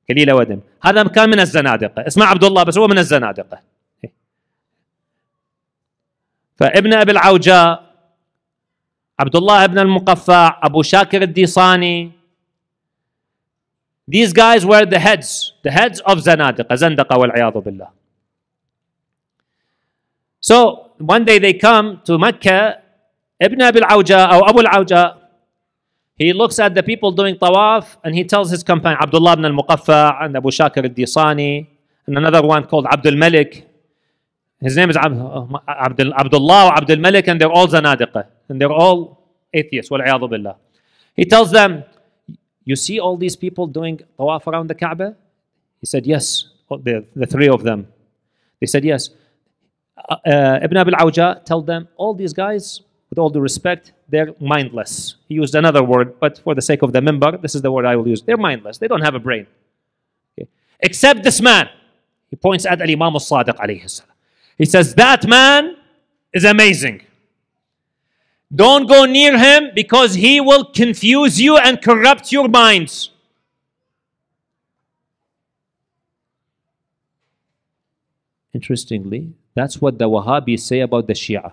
قليله ودم هذا كان من الزنادقه اسمه عبد الله بس هو من الزنادقه فابن ابي العوجاء عبد الله ابن المقفع ابو شاكر الديصاني These guys were the heads, the heads of Zanadiqa, Zandaqa wal billah. So one day they come to Mecca, Ibn ابي al-Awja or Abu al-Awja He looks at the people doing tawaf and he tells his companion, Abdullah ibn al-Muqaffa and Abu Shakir al-Disani and another one called Abdul Malik. His name is Abdul, Abdullah or Abdul Malik and they're all Zanadiqa and they're all atheists, wal billah. He tells them, you see all these people doing tawaf around the Kaaba? He said, yes, the, the three of them. They said, yes. Uh, uh, Ibn Abil Awja told them, all these guys, with all due respect, they're mindless. He used another word, but for the sake of the member, this is the word I will use. They're mindless. They don't have a brain. Okay. Except this man. He points at Imam al-Sadiq alayhi salam. He says, that man is amazing. Don't go near him because he will confuse you and corrupt your minds. Interestingly, that's what the Wahhabis say about the Shia.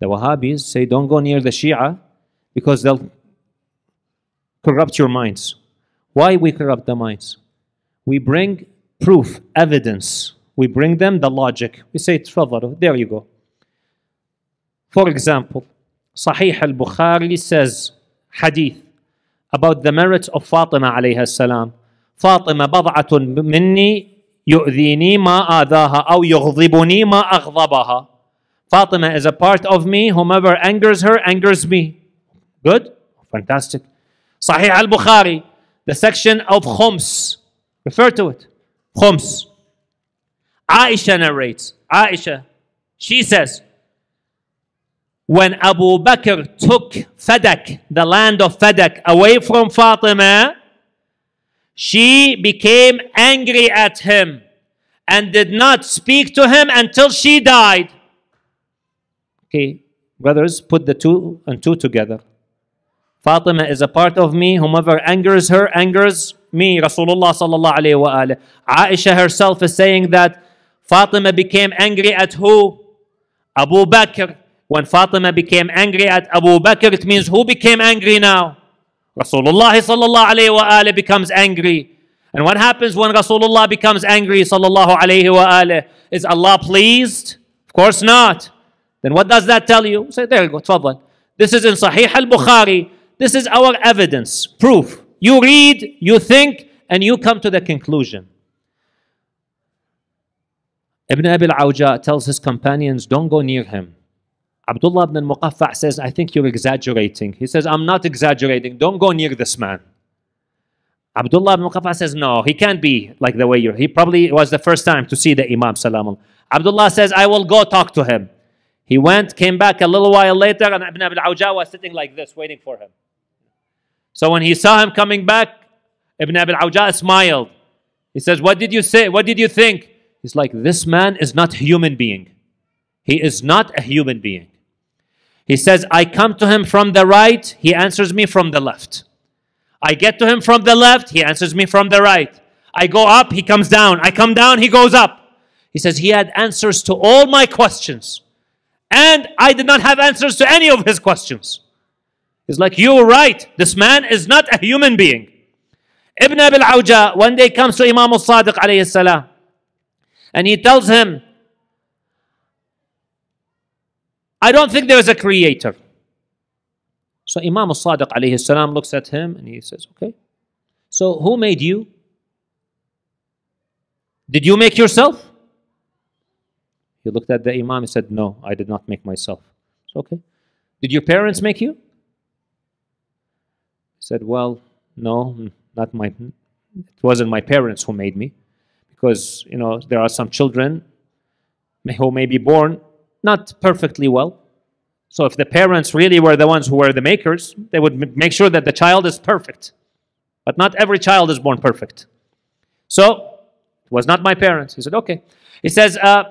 The Wahhabis say, don't go near the Shia because they'll corrupt your minds. Why we corrupt the minds? We bring proof, evidence. We bring them the logic. We say, there you go. For example, Sahih al-Bukhari says, hadith about the merits of Fatima alayhi salam. Fatima بضعة مني يؤذيني ما آذاها أو يغضبني ما أغضبها Fatima is a part of me. Whomever angers her, angers me. Good? Fantastic. Sahih al Bukhari, the section of Khums. Refer to it. Khums. Aisha narrates. Aisha, she says, when Abu Bakr took Fadak, the land of Fadak, away from Fatima, she became angry at him and did not speak to him until she died. Okay, brothers, put the two and two together. Fatima is a part of me. Whomever angers her, angers me. Rasulullah sallallahu alayhi wa alayhi. Aisha herself is saying that Fatima became angry at who? Abu Bakr. When Fatima became angry at Abu Bakr, it means who became angry now? Rasulullah sallallahu alayhi wa alayhi becomes angry. And what happens when Rasulullah becomes angry sallallahu alayhi wa alayhi? Is Allah pleased? Of course not. Then what does that tell you? Say, there you go, tfadl. This is in Sahih al-Bukhari. This is our evidence, proof. You read, you think, and you come to the conclusion. Ibn Abi al-Awja tells his companions, don't go near him. Abdullah ibn al-Muqaffa says, I think you're exaggerating. He says, I'm not exaggerating. Don't go near this man. Abdullah ibn Muqaffa says, no, he can't be like the way you're. He probably was the first time to see the Imam Salam. Abdullah says, I will go talk to him. He went, came back a little while later, and Ibn Abil al-Awja was sitting like this, waiting for him. So when he saw him coming back, Ibn Abil al-Awja smiled. He says, what did you say? What did you think? He's like, this man is not human being. He is not a human being. He says, I come to him from the right, he answers me from the left. I get to him from the left, he answers me from the right. I go up, he comes down. I come down, he goes up. He says, He had answers to all my questions and I did not have answers to any of his questions. He's like, you're right, this man is not a human being. Ibn Abil Awja one day comes to Imam al-Sadiq salam and he tells him, I don't think there is a creator. So Imam al-Sadiq salam looks at him and he says, okay, so who made you? Did you make yourself? He looked at the imam and said, No, I did not make myself. okay. Did your parents make you? He said, Well, no, not my it wasn't my parents who made me. Because, you know, there are some children who may be born not perfectly well. So if the parents really were the ones who were the makers, they would make sure that the child is perfect. But not every child is born perfect. So it was not my parents. He said, okay. He says, uh,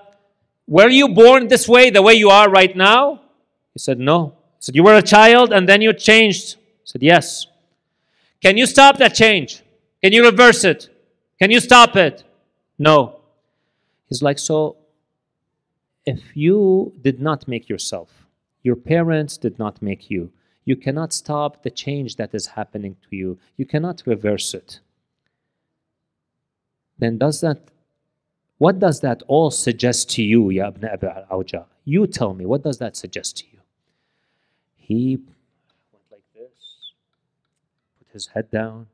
were you born this way, the way you are right now? He said, No. He said, You were a child and then you changed. He said, Yes. Can you stop that change? Can you reverse it? Can you stop it? No. He's like, So if you did not make yourself, your parents did not make you, you cannot stop the change that is happening to you, you cannot reverse it, then does that what does that all suggest to you, Ya Ibn Abi al-Awja? You tell me, what does that suggest to you? He went like this, put his head down.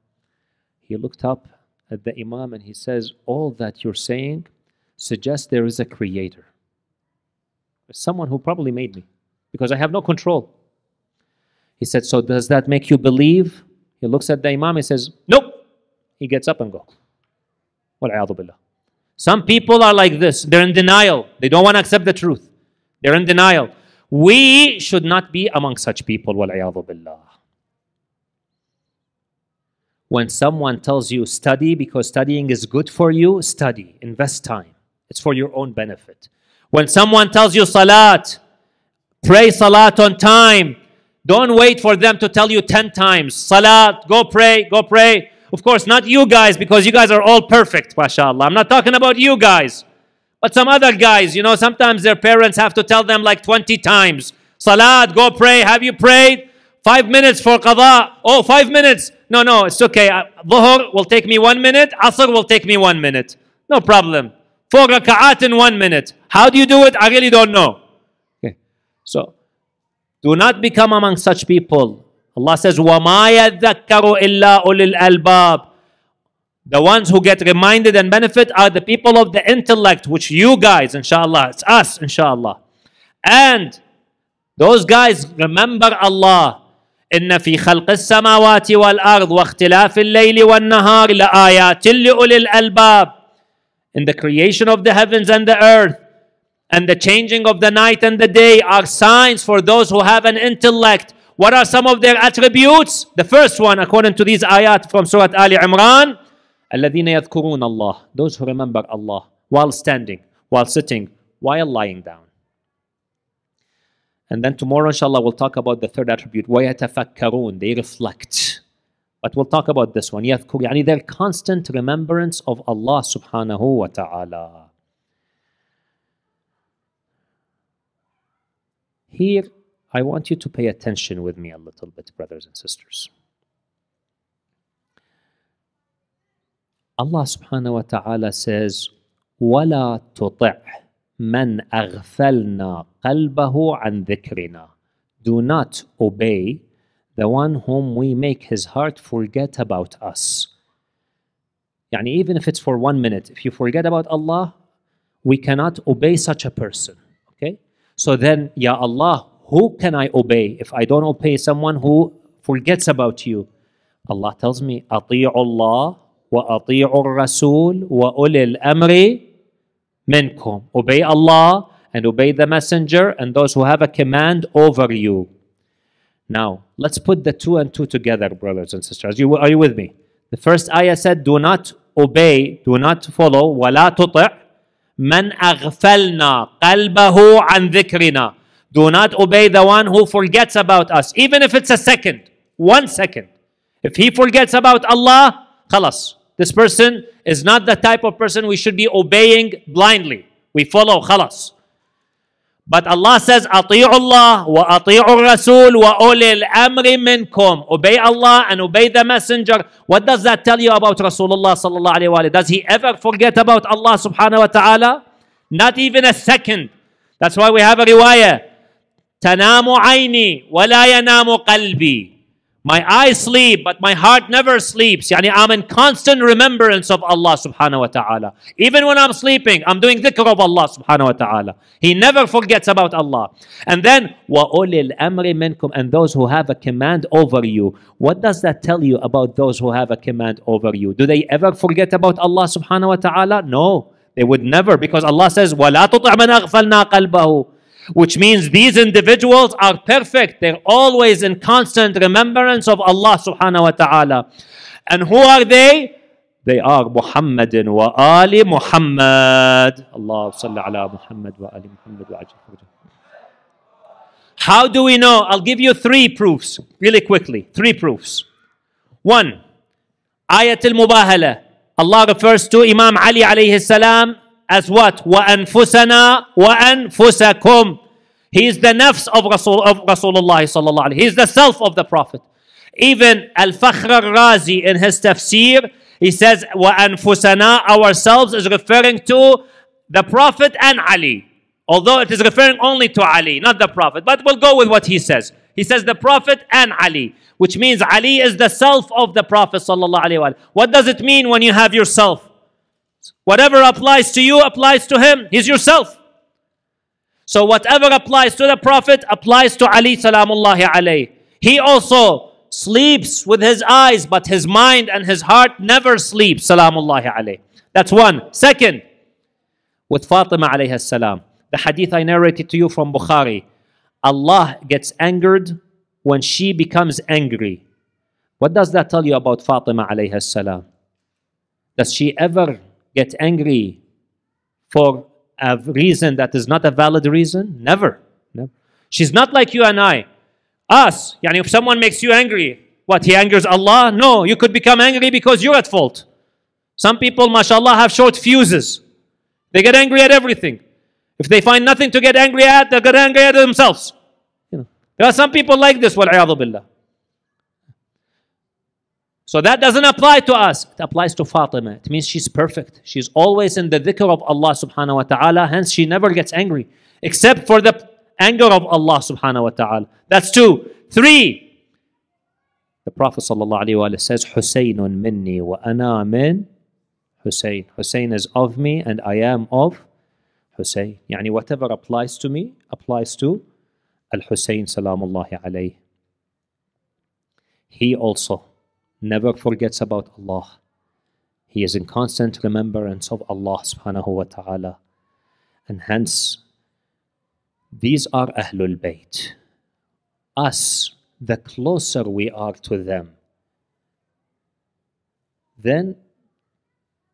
He looked up at the Imam and he says, all that you're saying suggests there is a creator. Someone who probably made me because I have no control. He said, so does that make you believe? He looks at the Imam, he says, nope. He gets up and goes. billah. Some people are like this. They're in denial. They don't want to accept the truth. They're in denial. We should not be among such people. When someone tells you study because studying is good for you, study. Invest time. It's for your own benefit. When someone tells you salat, pray salat on time. Don't wait for them to tell you 10 times. Salat, go pray, go pray. Of course, not you guys, because you guys are all perfect, mashallah. I'm not talking about you guys. But some other guys, you know, sometimes their parents have to tell them like 20 times, Salat, go pray. Have you prayed? Five minutes for qada. Oh, five minutes. No, no, it's okay. Uh, Dhuhr will take me one minute. Asr will take me one minute. No problem. Four raka'at in one minute. How do you do it? I really don't know. Okay. So, do not become among such people. Allah says, وَمَا يَذَّكَّرُ إِلَّا أُولِي الْأَلْبَابِ The ones who get reminded and benefit are the people of the intellect, which you guys, inshallah, it's us, inshallah. And those guys remember Allah. إن في خلق السماوات والأرض واختلاف الليل والنهار لآيات لأولي الألباب In the creation of the heavens and the earth and the changing of the night and the day are signs for those who have an intellect what are some of their attributes? The first one, according to these ayat from Surah Ali Imran, الَّذِينَ يَذْكُرُونَ اللَّهِ Those who remember Allah while standing, while sitting, while lying down. And then tomorrow, inshallah, we'll talk about the third attribute, وَيَتَفَكَّرُونَ They reflect. But we'll talk about this one, يَذْكُرُ يعني their constant remembrance of Allah subhanahu wa ta'ala. Here, I want you to pay attention with me a little bit, brothers and sisters. Allah subhanahu wa ta'ala says, وَلَا تُطِعْ مَنْ أَغْفَلْنَا قَلْبَهُ عَنْ ذِكْرِنَا Do not obey the one whom we make his heart forget about us. يعني even if it's for one minute, if you forget about Allah, we cannot obey such a person. Okay? So then, Ya Allah, who can I obey if I don't obey someone who forgets about you? Allah tells me, أطيع الله وأطيع الرسول وأولي الأمر منكم. Obey Allah and obey the messenger and those who have a command over you. Now, let's put the two and two together, brothers and sisters. you, are you with me? The first ayah said, do not obey, do not follow, وَلَا تُطِعْ مَنْ أَغْفَلْنَا قَلْبَهُ عَنْ ذِكْرِنَا do not obey the one who forgets about us, even if it's a second, one second. If he forgets about Allah, khalas. This person is not the type of person we should be obeying blindly. We follow, khalas. But Allah says, "أطيع الله وأطيع الرسول وأولي الأمر منكم. Obey Allah and obey the messenger. What does that tell you about Rasulullah sallallahu alayhi wa Does he ever forget about Allah subhanahu wa ta'ala? Not even a second. That's why we have a riwayah. Tanamu aini walayanamu qalbi. My eyes sleep, but my heart never sleeps. Yani I'm in constant remembrance of Allah subhanahu wa ta'ala. Even when I'm sleeping, I'm doing dhikr of Allah subhanahu wa ta'ala. He never forgets about Allah. And then, وَأُولِي amri مِنْكُمْ And those who have a command over you. What does that tell you about those who have a command over you? Do they ever forget about Allah subhanahu wa ta'ala? No, they would never. Because Allah says, وَلَا تُطِعْ مَنْ أَغْفَلْنَا قَلْبَهُ which means these individuals are perfect. They're always in constant remembrance of Allah subhanahu wa ta'ala. And who are they? They are Muhammad wa Ali Muhammad. Allah salli ala Muhammad wa Ali Muhammad wa How do we know? I'll give you three proofs really quickly. Three proofs. One, Ayat al Mubahala. Allah refers to Imam Ali alayhi salam as what? وَأَنفُسَنَا وَأَنفُسَكُمْ He is the nafs of, Rasul, of Rasulullah sallallahu He is the self of the Prophet. Even Al-Fakhr razi in his tafsir, he says, وَأَنفُسَنَا Ourselves is referring to the Prophet and Ali. Although it is referring only to Ali, not the Prophet. But we'll go with what he says. He says the Prophet and Ali, which means Ali is the self of the Prophet sallallahu What does it mean when you have yourself? Whatever applies to you applies to him. He's yourself. So whatever applies to the Prophet applies to Ali salamullahi alayhi. He also sleeps with his eyes, but his mind and his heart never sleep. Salamullahi alayhi. That's one. Second, with Fatima alayhi salam. The hadith I narrated to you from Bukhari. Allah gets angered when she becomes angry. What does that tell you about Fatima alayhi salam? Does she ever get angry for a reason that is not a valid reason? Never. No. She's not like you and I. Us, yani if someone makes you angry, what, he angers Allah? No, you could become angry because you're at fault. Some people, mashallah, have short fuses. They get angry at everything. If they find nothing to get angry at, they get angry at themselves. You know, there are some people like this, billah. So that doesn't apply to us. It applies to Fatima. It means she's perfect. She's always in the dhikr of Allah subhanahu wa ta'ala. Hence, she never gets angry. Except for the anger of Allah subhanahu wa ta'ala. That's two. Three. The Prophet sallallahu says, Husaynun minni wa ana min Hussein. Hussein is of me and I am of Hussein. Yani whatever applies to me applies to Al-Hussein salamullahi alayhi. He also never forgets about Allah. He is in constant remembrance of Allah subhanahu wa ta'ala. And hence, these are Ahlul Bayt. Us, the closer we are to them, then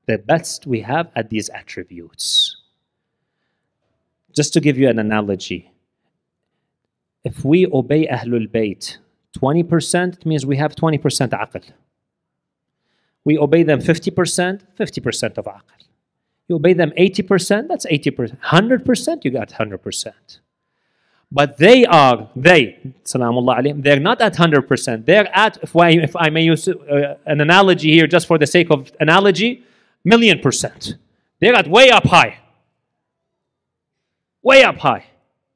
the best we have at these attributes. Just to give you an analogy, if we obey Ahlul Bayt 20%, it means we have 20% aql. We obey them 50%, 50% of aql. You obey them 80%, that's 80%. 100%, you got 100%. But they are, they, salamullah alayhim, they're not at 100%. They're at, if I, if I may use uh, an analogy here just for the sake of analogy, million percent. They're at way up high. Way up high.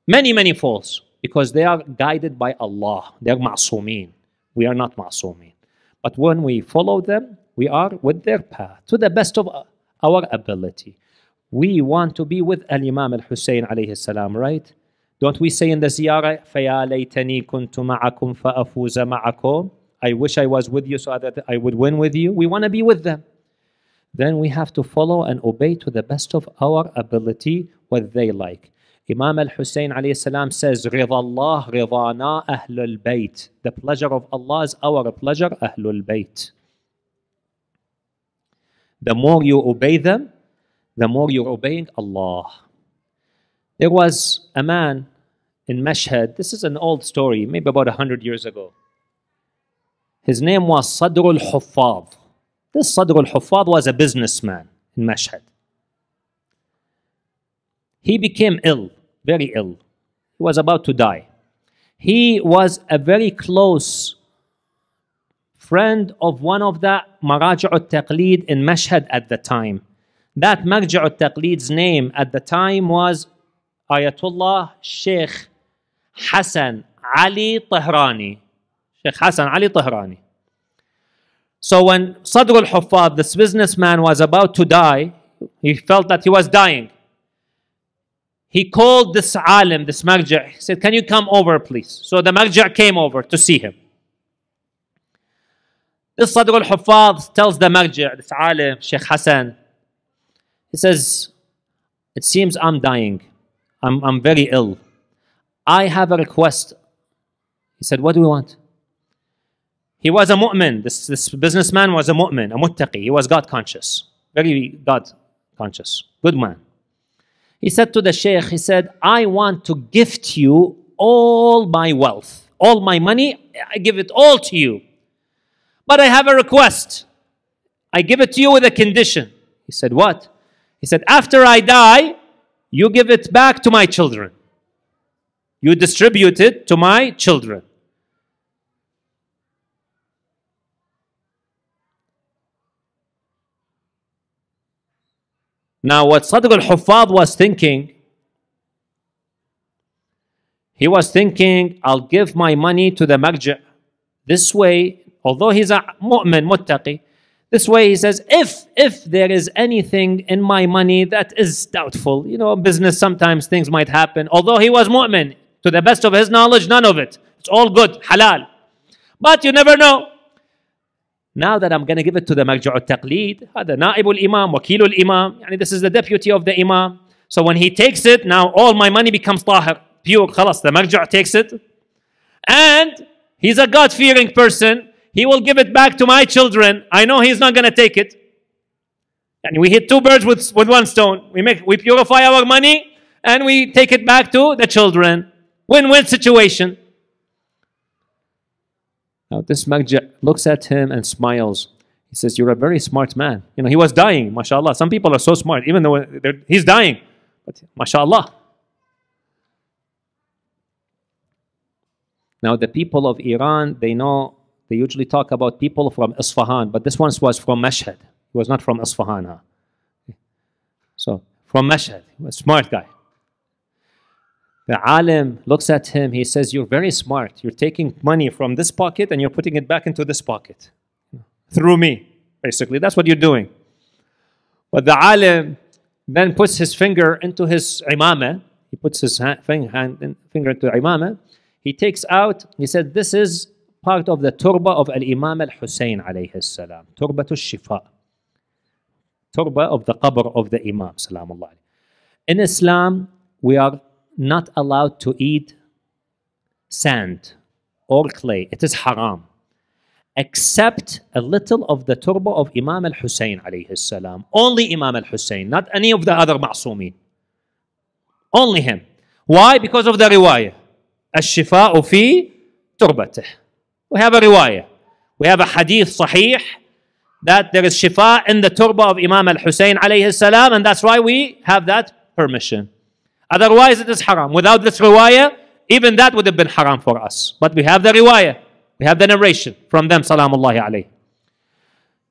Many, many falls. Because they are guided by Allah. They're ma'sumeen. We are not ma'sumeen. But when we follow them, we are with their path to the best of our ability. We want to be with Al Imam Al Hussein alayhi salam, right? Don't we say in the ziyarah, فَيَا laytani كُنْتُ مَعَكُمْ فَأَفُوزَ مَعَكُمْ I wish I was with you so that I would win with you. We want to be with them. Then we have to follow and obey to the best of our ability what they like. Imam Al Hussein salam says, رِضَى اللَّهِ رِضَانَا ahlul الْبَيْتِ The pleasure of Allah is our pleasure, ahlul الْبَيْتِ the more you obey them, the more you're obeying Allah. There was a man in Mashhad. This is an old story, maybe about 100 years ago. His name was Sadr al Huffad. This Sadr al Huffad was a businessman in Mashhad. He became ill, very ill. He was about to die. He was a very close friend of one of the Maraj' al in Mashhad at the time. That Maraj' al name at the time was Ayatullah Sheikh Hassan Ali Tahrani. Sheikh Hassan Ali Tahrani. So when Sadr al-Huffaz, this businessman, was about to die, he felt that he was dying. He called this alim, this marja', he said, can you come over please? So the marja' came over to see him. الصدر الحفاظ tells the ارجع this عالم شيخ حسن he says it seems I'm dying I'm, I'm very ill I have a request he said what do we want he was a mu'min this, this businessman was a mu'min a muttaqi he was God conscious very God conscious good man he said to the sheikh he said I want to gift you all my wealth all my money I give it all to you but I have a request. I give it to you with a condition. He said, What? He said, After I die, you give it back to my children. You distribute it to my children. Now, what Sadiq al was thinking, he was thinking, I'll give my money to the Magja. This way, although he's a mu'min, muttaqi. This way he says, if, if there is anything in my money that is doubtful, you know, business sometimes things might happen. Although he was mu'min, to the best of his knowledge, none of it. It's all good, halal. But you never know. Now that I'm going to give it to the Marja' al the هذا نائب imam وكيل الإمام, يعني this is the deputy of the Imam. So when he takes it, now all my money becomes tahir, pure, خلاص, the Marja' takes it. And he's a God-fearing person, he will give it back to my children. I know He's not going to take it. And we hit two birds with, with one stone. We, make, we purify our money and we take it back to the children. Win win situation. Now, this Magja looks at him and smiles. He says, You're a very smart man. You know, he was dying, mashallah. Some people are so smart, even though he's dying. But mashallah. Now, the people of Iran, they know they usually talk about people from Isfahan, but this one was from Mashhad. He was not from Isfahan. Huh? So, from Mashhad, a smart guy. The alim looks at him, he says, You're very smart. You're taking money from this pocket and you're putting it back into this pocket through me, basically. That's what you're doing. But the alim then puts his finger into his imamah. He puts his hand, finger into imamah. He takes out, he said, This is part of the turba of Al-Imam Al-Hussein عليه السلام تربة الشفاء turba of the qabr of the Imam سلام الله عليه In Islam we are not allowed to eat sand or clay it is haram except a little of the turba of Imam al-Hussein alayhi salam. Only Imam al-Hussein, not any of the other ma'sumin. Only him. Why? Because of the riwayah. الشفاء في تربته. We have a riwayah. We have a hadith sahih that there is shifa in the turba of Imam al-Hussein alayhi salam and that's why we have that permission. Otherwise it is haram. Without this riwayah, even that would have been haram for us. But we have the riwayah. We have the narration from them salamullahi alayhi.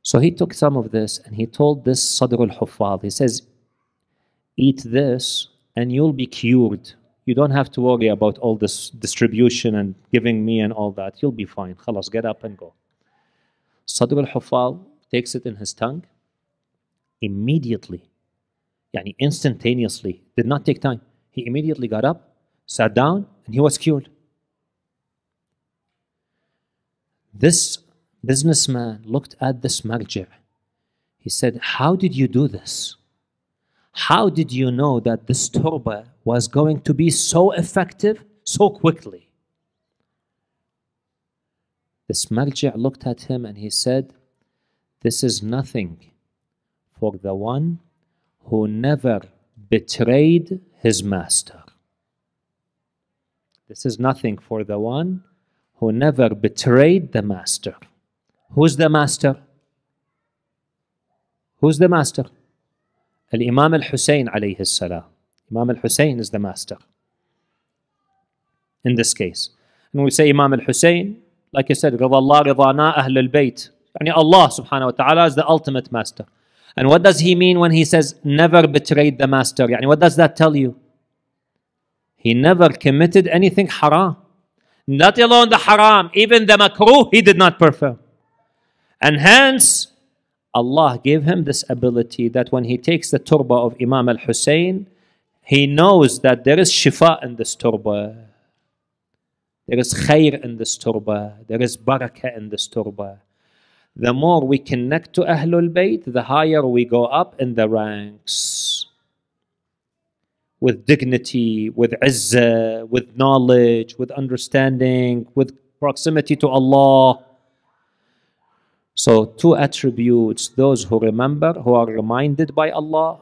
So he took some of this and he told this Sadr al-Huffaz. He says, eat this and you'll be cured you don't have to worry about all this distribution and giving me and all that. You'll be fine. Khalas, get up and go. Sadr al-Hufal takes it in his tongue immediately, yani instantaneously, did not take time. He immediately got up, sat down, and he was cured. This businessman looked at this marja. He said, How did you do this? How did you know that this toba?" was going to be so effective so quickly. This Marja looked at him and he said, This is nothing for the one who never betrayed his master. This is nothing for the one who never betrayed the master. Who's the master? Who's the master? Al Imam al Hussein alayhi salam. Imam al Hussein is the master in this case. And we say Imam al Hussein, like I said, Rida Allah, Ridana, Ahl al Bayt. Yani Allah subhanahu wa ta'ala is the ultimate master. And what does he mean when he says, never betrayed the master? Yani what does that tell you? He never committed anything haram. Not alone the haram, even the makruh he did not perform. And hence, Allah gave him this ability that when he takes the turba of Imam al Hussein, he knows that there is shifa in this turbah. There is khair in this turbah. There is barakah in this turbah. The more we connect to Ahlul Bayt, the higher we go up in the ranks. With dignity, with izzah, with knowledge, with understanding, with proximity to Allah. So, two attributes those who remember, who are reminded by Allah,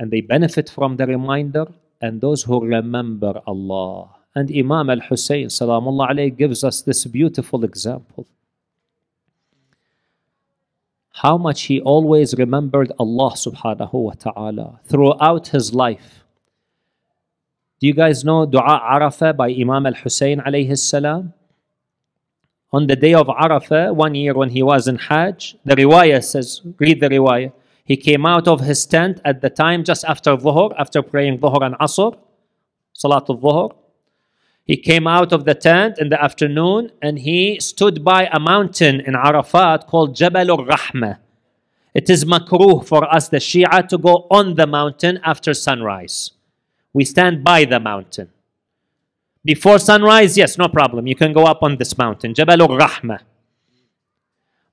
and they benefit from the reminder and those who remember Allah. And Imam al Hussein, gives us this beautiful example. How much he always remembered Allah subhanahu wa ta'ala throughout his life. Do you guys know Dua Arafah by Imam al Hussein alayhi salam? On the day of Arafah, one year when he was in Hajj, the riwayah says, read the riwayah. He came out of his tent at the time just after Dhuhr, after praying Dhuhr and Asr, Salat al-Dhuhr. He came out of the tent in the afternoon and he stood by a mountain in Arafat called Jabal al-Rahmah. It is makruh for us, the Shia, to go on the mountain after sunrise. We stand by the mountain. Before sunrise, yes, no problem. You can go up on this mountain, Jabal al-Rahmah.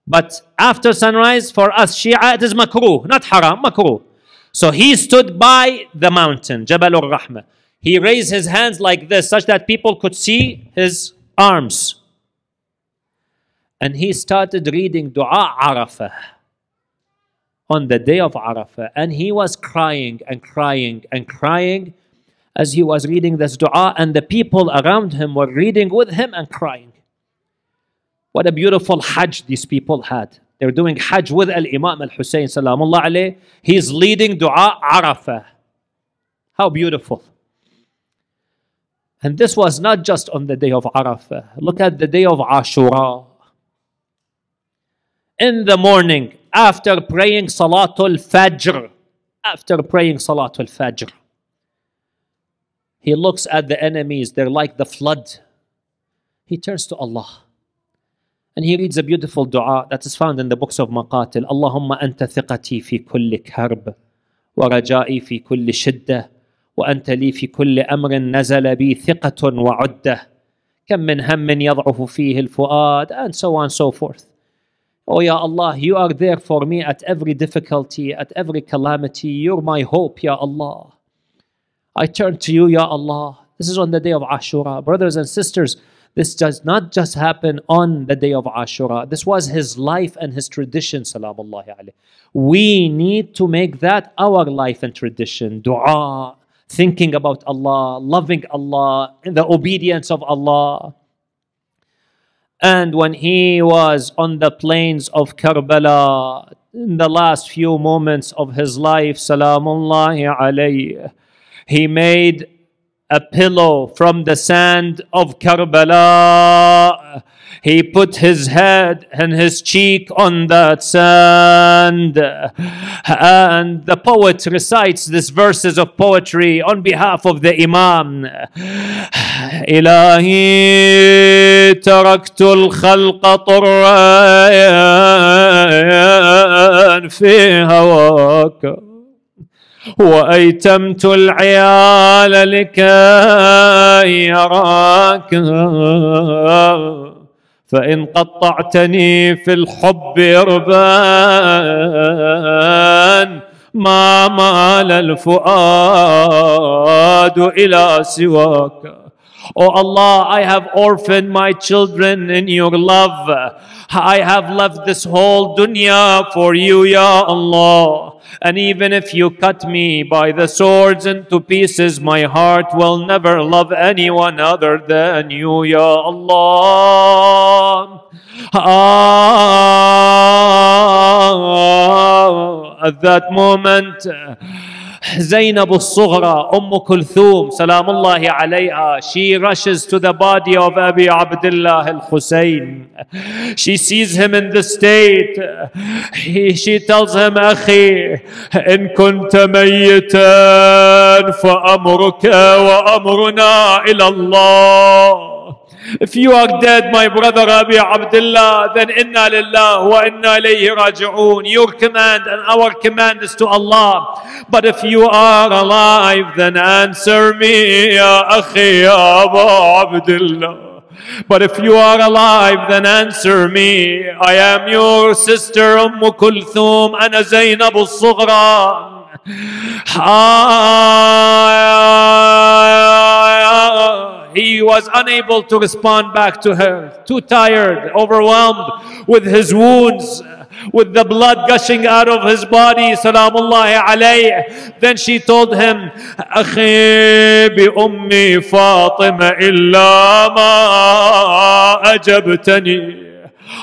But after sunrise, for us Shia, it is makruh, not haram, makruh. So he stood by the mountain, Jabal al-Rahmah. He raised his hands like this, such that people could see his arms. And he started reading Dua Arafah on the day of Arafah. And he was crying and crying and crying as he was reading this dua. And the people around him were reading with him and crying. What a beautiful Hajj these people had. They're doing Hajj with Al Imam Al Hussein, salamullah alayh. He's leading dua Arafah. How beautiful. And this was not just on the day of Arafah. Look at the day of Ashura. In the morning, after praying Salatul Fajr, after praying Salatul Fajr, he looks at the enemies. They're like the flood. He turns to Allah. And he reads a beautiful dua that is found in the books of Maqatil. Allahumma anta thiqati fi kulli karb wa rajai fi kulli shiddah wa anta li fi kulli amrin nazala bi thiqatun wa uddah. كم من هم يضعف فيه الفؤاد and so on and so forth. Oh Ya Allah, you are there for me at every difficulty, at every calamity. You're my hope, Ya Allah. I turn to you, Ya Allah. This is on the day of Ashura. Brothers and sisters, this does not just happen on the day of Ashura. This was his life and his tradition, salamullahi alayhi. We need to make that our life and tradition. Dua, thinking about Allah, loving Allah, the obedience of Allah. And when he was on the plains of Karbala, in the last few moments of his life, salamullahi alayhi, he made a pillow from the sand of Karbala. He put his head and his cheek on that sand. And the poet recites these verses of poetry on behalf of the Imam. إلهي تركت الخلق طرا في هواك وأيتمت العيال لكي يراك فإن قطعتني في الحب إربان ما مال الفؤاد إلى سواك Oh Allah, I have orphaned my children in your love. I have left this whole dunya for you, Ya Allah. And even if you cut me by the swords into pieces, my heart will never love anyone other than you, Ya Allah. Ah, at that moment, زينب الصغرى أم كلثوم سلام الله عليها she rushes to the body of Abi عبد al الحسين She sees him in the state. He, she tells him, أخي, إن كنت ميتا فأمرك وأمرنا إلى الله. If you are dead, my brother Abi Abdullah, then inna lillah wa inna ilayhi raji'un. Your command and our command is to Allah. But if you are alive, then answer me, ya akhi, ya Abu Abdullah. But if you are alive, then answer me. I am your sister, Umm Kulthum. أنا زينب Ah. was unable to respond back to her, too tired, overwhelmed with his wounds, with the blood gushing out of his body. Salamullahi alayh. Then she told him, أخي ummi Fatima, illa ma أجبتني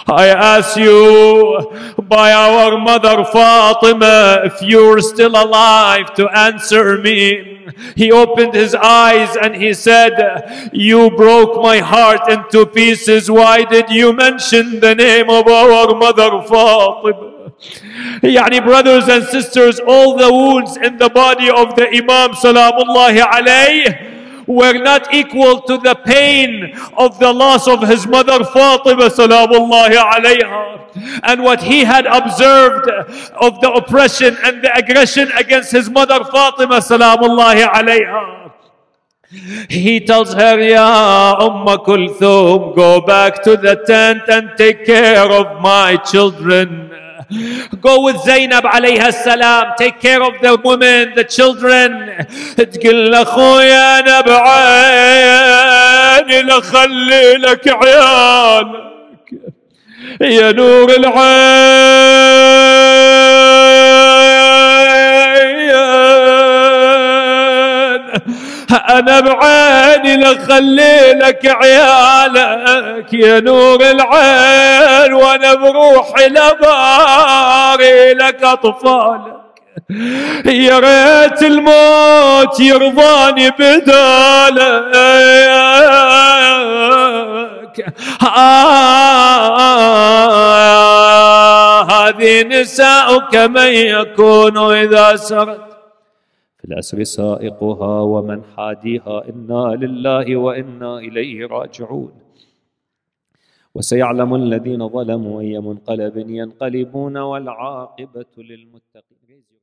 I ask you by our mother Fatima, if you're still alive to answer me. He opened his eyes and he said, you broke my heart into pieces. Why did you mention the name of our mother Fatima? Yani brothers and sisters, all the wounds in the body of the Imam Salamullahi alayhi were not equal to the pain of the loss of his mother Fatima salamullahi alayha. And what he had observed of the oppression and the aggression against his mother Fatima salamullahi alayha. He tells her, Ya Umma Kulthum, go back to the tent and take care of my children. Go with Zainab عليها السلام take care of the women the children تقول لأخويا أنا بعيني لخلي لك عيالك يا نور العين انا بعيني لخلي لك عيالك يا نور العين وانا بروحي لباري لك اطفالك يا ريت الموت يرضاني بدالك آه هذه نساؤك من يكون إذا سرت في الأسر سائقها ومن حاديها إنا لله وإنا إليه راجعون وسيعلم الذين ظلموا أي منقلب ينقلبون والعاقبة للمتقين